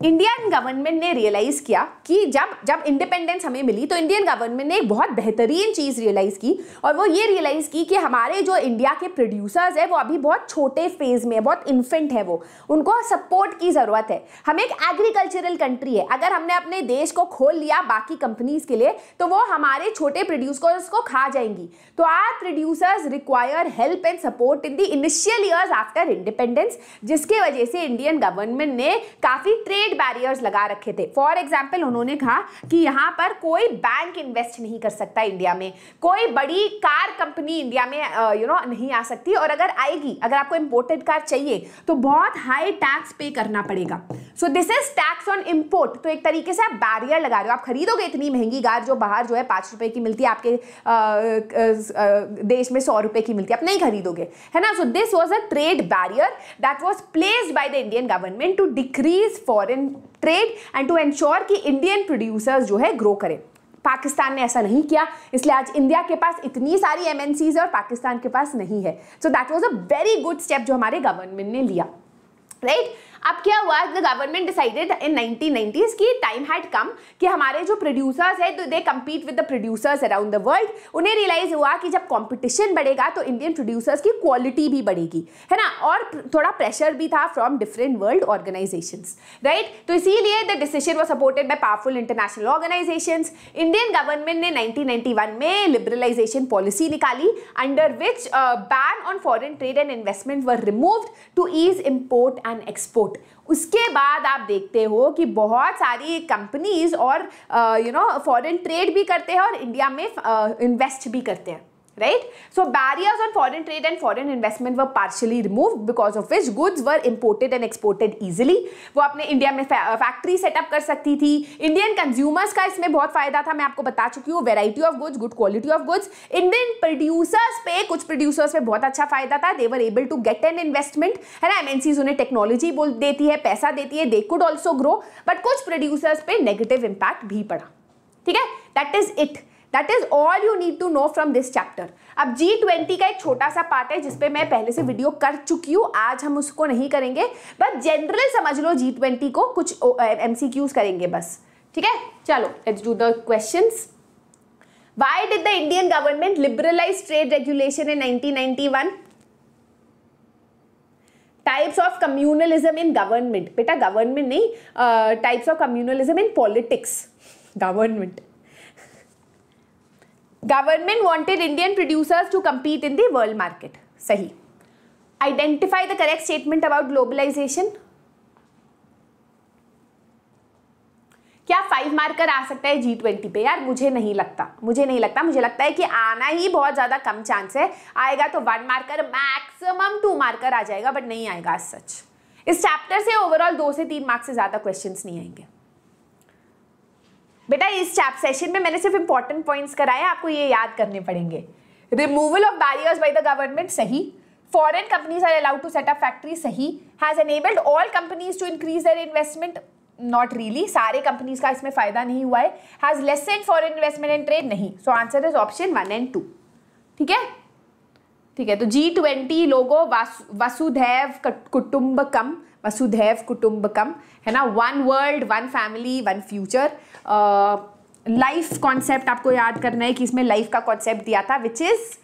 S1: इंडियन गवर्नमेंट ने रियलाइज़ किया कि जब जब इंडिपेंडेंस हमें मिली तो इंडियन गवर्नमेंट ने एक बहुत बेहतरीन चीज़ रियलाइज़ की और वो ये रियलाइज़ की कि हमारे जो इंडिया के प्रोड्यूसर्स है वो अभी बहुत छोटे फेज़ में है बहुत इन्फेंट है वो उनको सपोर्ट की ज़रूरत है हम एक एग्रीकल्चरल कंट्री है अगर हमने अपने देश को खोल लिया बाकी कंपनीज के लिए तो वो हमारे छोटे प्रोड्यूसर्स को खा जाएंगी तो our producers require help and support in the initial years after independence जिसके वजह से इंडियन गवर्नमेंट ने काफ़ी ट्रेड ट्रेड बैरियर्स लगा रखे थे फॉर एग्जाम्पल उन्होंने कहा कि यहाँ पर कोई बैंक इन्वेस्ट नहीं कर सकता इंडिया में कोई बड़ी कार कंपनी इंडिया में यू नो नहीं आ सकती और अगर आएगी अगर आपको इम्पोर्टेड कार चाहिए तो बहुत हाई टैक्स पे करना पड़ेगा so this is tax on import तो एक तरीके से आप बैरियर लगा रहे हो आप खरीदोगे इतनी महंगी गार जो बाहर जो है पाँच रुपए की मिलती है आपके आ, आ, आ, देश में सौ रुपए की मिलती है आप नहीं खरीदोगे है ना so this was a trade barrier that was placed by the Indian government to decrease foreign trade and to ensure कि इंडियन प्रोड्यूसर्स जो है ग्रो करें पाकिस्तान ने ऐसा नहीं किया इसलिए आज इंडिया के पास इतनी सारी एम है और पाकिस्तान के पास नहीं है so that was a very good step जो हमारे गवर्नमेंट ने लिया राइट right? अब क्या हुआ the government decided in 1990s की टाइम हैड कम कि हमारे जो प्रोड्यूसर्स है तो they compete with the producers around the world उन्हें रियलाइज हुआ कि जब कॉम्पिटिशन बढ़ेगा तो इंडियन प्रोड्यूसर्स की क्वालिटी भी बढ़ेगी है ना और थोड़ा प्रेशर भी था from different world organisation right तो इसीलिए the decision was supported by powerful international organisation Indian government ने वन में लिबरलाइजेशन पॉलिसी निकाली under which ban on foreign trade and investment were remove to ease import and export report उसके बाद आप देखते हो कि बहुत सारी कंपनीज और यू नो फॉरेन ट्रेड भी करते हैं और इंडिया में इन्वेस्ट uh, भी करते हैं right? So barriers on foreign trade and foreign investment were partially removed because of which goods were imported and exported easily. वो अपने इंडिया में फैक्ट्री सेटअप कर सकती थी इंडियन कंज्यूमर्स का इसमें बहुत फायदा था मैं आपको बता चुकी हूँ variety of goods good quality of goods Indian producers पे कुछ प्रोड्यूसर्स पे बहुत अच्छा फायदा था they were able to get an investment है ना एमएनसीज उन्हें टेक्नोलॉजी बोल देती है पैसा देती है they could also grow but कुछ प्रोड्यूसर्स पे नेगेटिव इम्पैक्ट भी पड़ा ठीक है that is it that is all you need to know from this chapter अब जी ट्वेंटी का एक छोटा सा पार्ट है जिसपे मैं पहले से वीडियो कर चुकी हूँ आज हम उसको नहीं करेंगे बट जनरल समझ लो जी ट्वेंटी को कुछ एम सी क्यूज करेंगे बस ठीक है चलो let's do the question why did the Indian government liberalise trade regulation in one types of communalism in government बेटा गवर्नमेंट नहीं types of communalism in politics government government wanted Indian producers to compete in the world market. सही identify the correct statement about globalisation क्या five marker आ सकता है G twenty पे यार मुझे नहीं लगता मुझे नहीं लगता मुझे लगता है कि आना ही बहुत ज़्यादा कम चांस है आएगा तो one marker maximum two marker आ जाएगा बट नहीं आएगा सच इस चैप्टर से ओवरऑल दो से तीन मार्क्स से ज़्यादा क्वेश्चंस नहीं आएंगे बेटा इस चैप सेशन में मैंने सिर्फ इंपॉर्टेंट पॉइंट्स कराए आपको ये याद करने पड़ेंगे removal of barriers by the government सही foreign companies are allowed to set up factory सही has enabled all companies to increase their investment not really सारे कंपनीज का इसमें फायदा नहीं हुआ है has lessen foreign investment and trade नहीं so answer is option one and two ठीक है ठीक है तो जी ट्वेंटी लोगो वसुधैव कुटुंबकम वसुधैव कुटुंबकम है ना one world one family one future life concept आपको याद करना है कि इसमें लाइफ का कॉन्सेप्ट दिया था विच इज़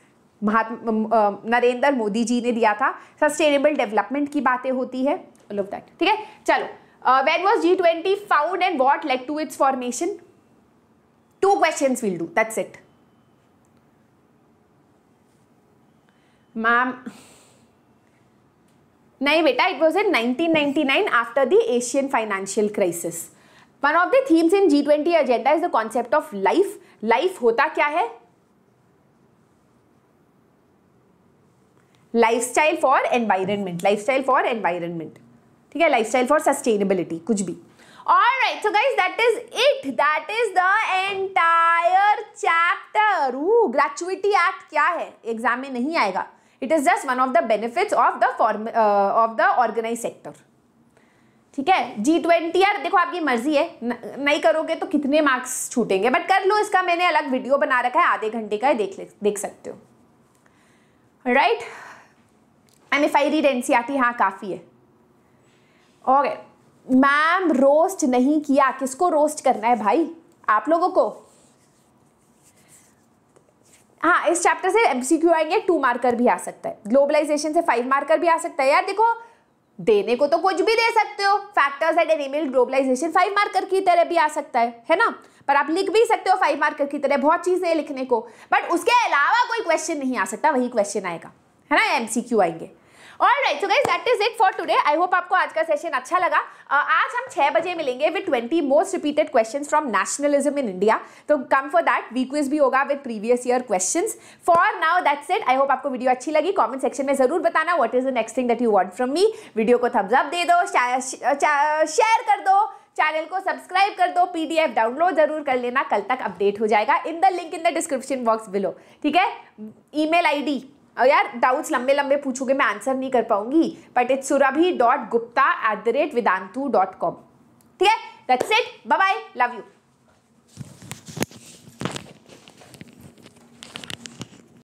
S1: महात्मा नरेंद्र मोदी जी ने दिया था सस्टेनेबल डेवलपमेंट की बातें होती है लव दैट ठीक है चलो when was G twenty found and what led to its formation two question will do that's it ma'am नहीं बेटा it was in 1999 after the Asian financial crisis one of the themes in G twenty agenda is the concept of life life होता क्या है lifestyle for environment lifestyle for environment ठीक है lifestyle for sustainability कुछ भी all right so guys that is it that is the entire chapter ooh gratuity act kya hai exam mein nahi aayega it is just one of the benefits of the form uh, of the organized sector ठीक है G twenty यार देखो आपकी मर्जी है न, नहीं करोगे तो कितने मार्क्स छूटेंगे बट कर लो इसका मैंने अलग वीडियो बना रखा है आधे घंटे का है देख देख सकते हो right M F I read an हाँ काफ़ी है ओके मैम रोस्ट नहीं किया किसको रोस्ट करना है भाई आप लोगों को हाँ इस चैप्टर से एमसीक्यू आएंगे टू मार्कर भी आ सकता है ग्लोबलाइजेशन से फाइव मार्कर भी आ सकता है यार देखो देने को तो कुछ भी दे सकते हो factors at enable globalisation five marker की तरह भी आ सकता है है ना पर आप लिख भी सकते हो फाइव मार्कर की तरह बहुत चीज़ें लिखने को बट उसके अलावा कोई क्वेश्चन नहीं आ सकता वही क्वेश्चन आएगा है ना एमसीक्यू आएंगे all right so guys that is it for today I hope आपको आज का सेशन अच्छा लगा uh, आज हम छः बजे मिलेंगे with twenty most repeated question from nationalism in India तो come for that we quiz भी होगा with previous year question for now that's it I hope आपको वीडियो अच्छी लगी कॉमेंट सेक्शन में जरूर बताना what is the next thing that you want from me video को थम्स अप दे दो शेयर कर दो चैनल को सब्सक्राइब कर दो पीडीएफ डाउनलोड जरूर कर लेना कल तक अपडेट हो जाएगा in the link in the description box below ठीक है ईमेल आईडी और यार डाउट्स लंबे लंबे पूछोगे मैं आंसर नहीं कर पाऊंगी but it's Surabhi dot Gupta at the rate Vedantu dot com ठीक है that's it bye bye love you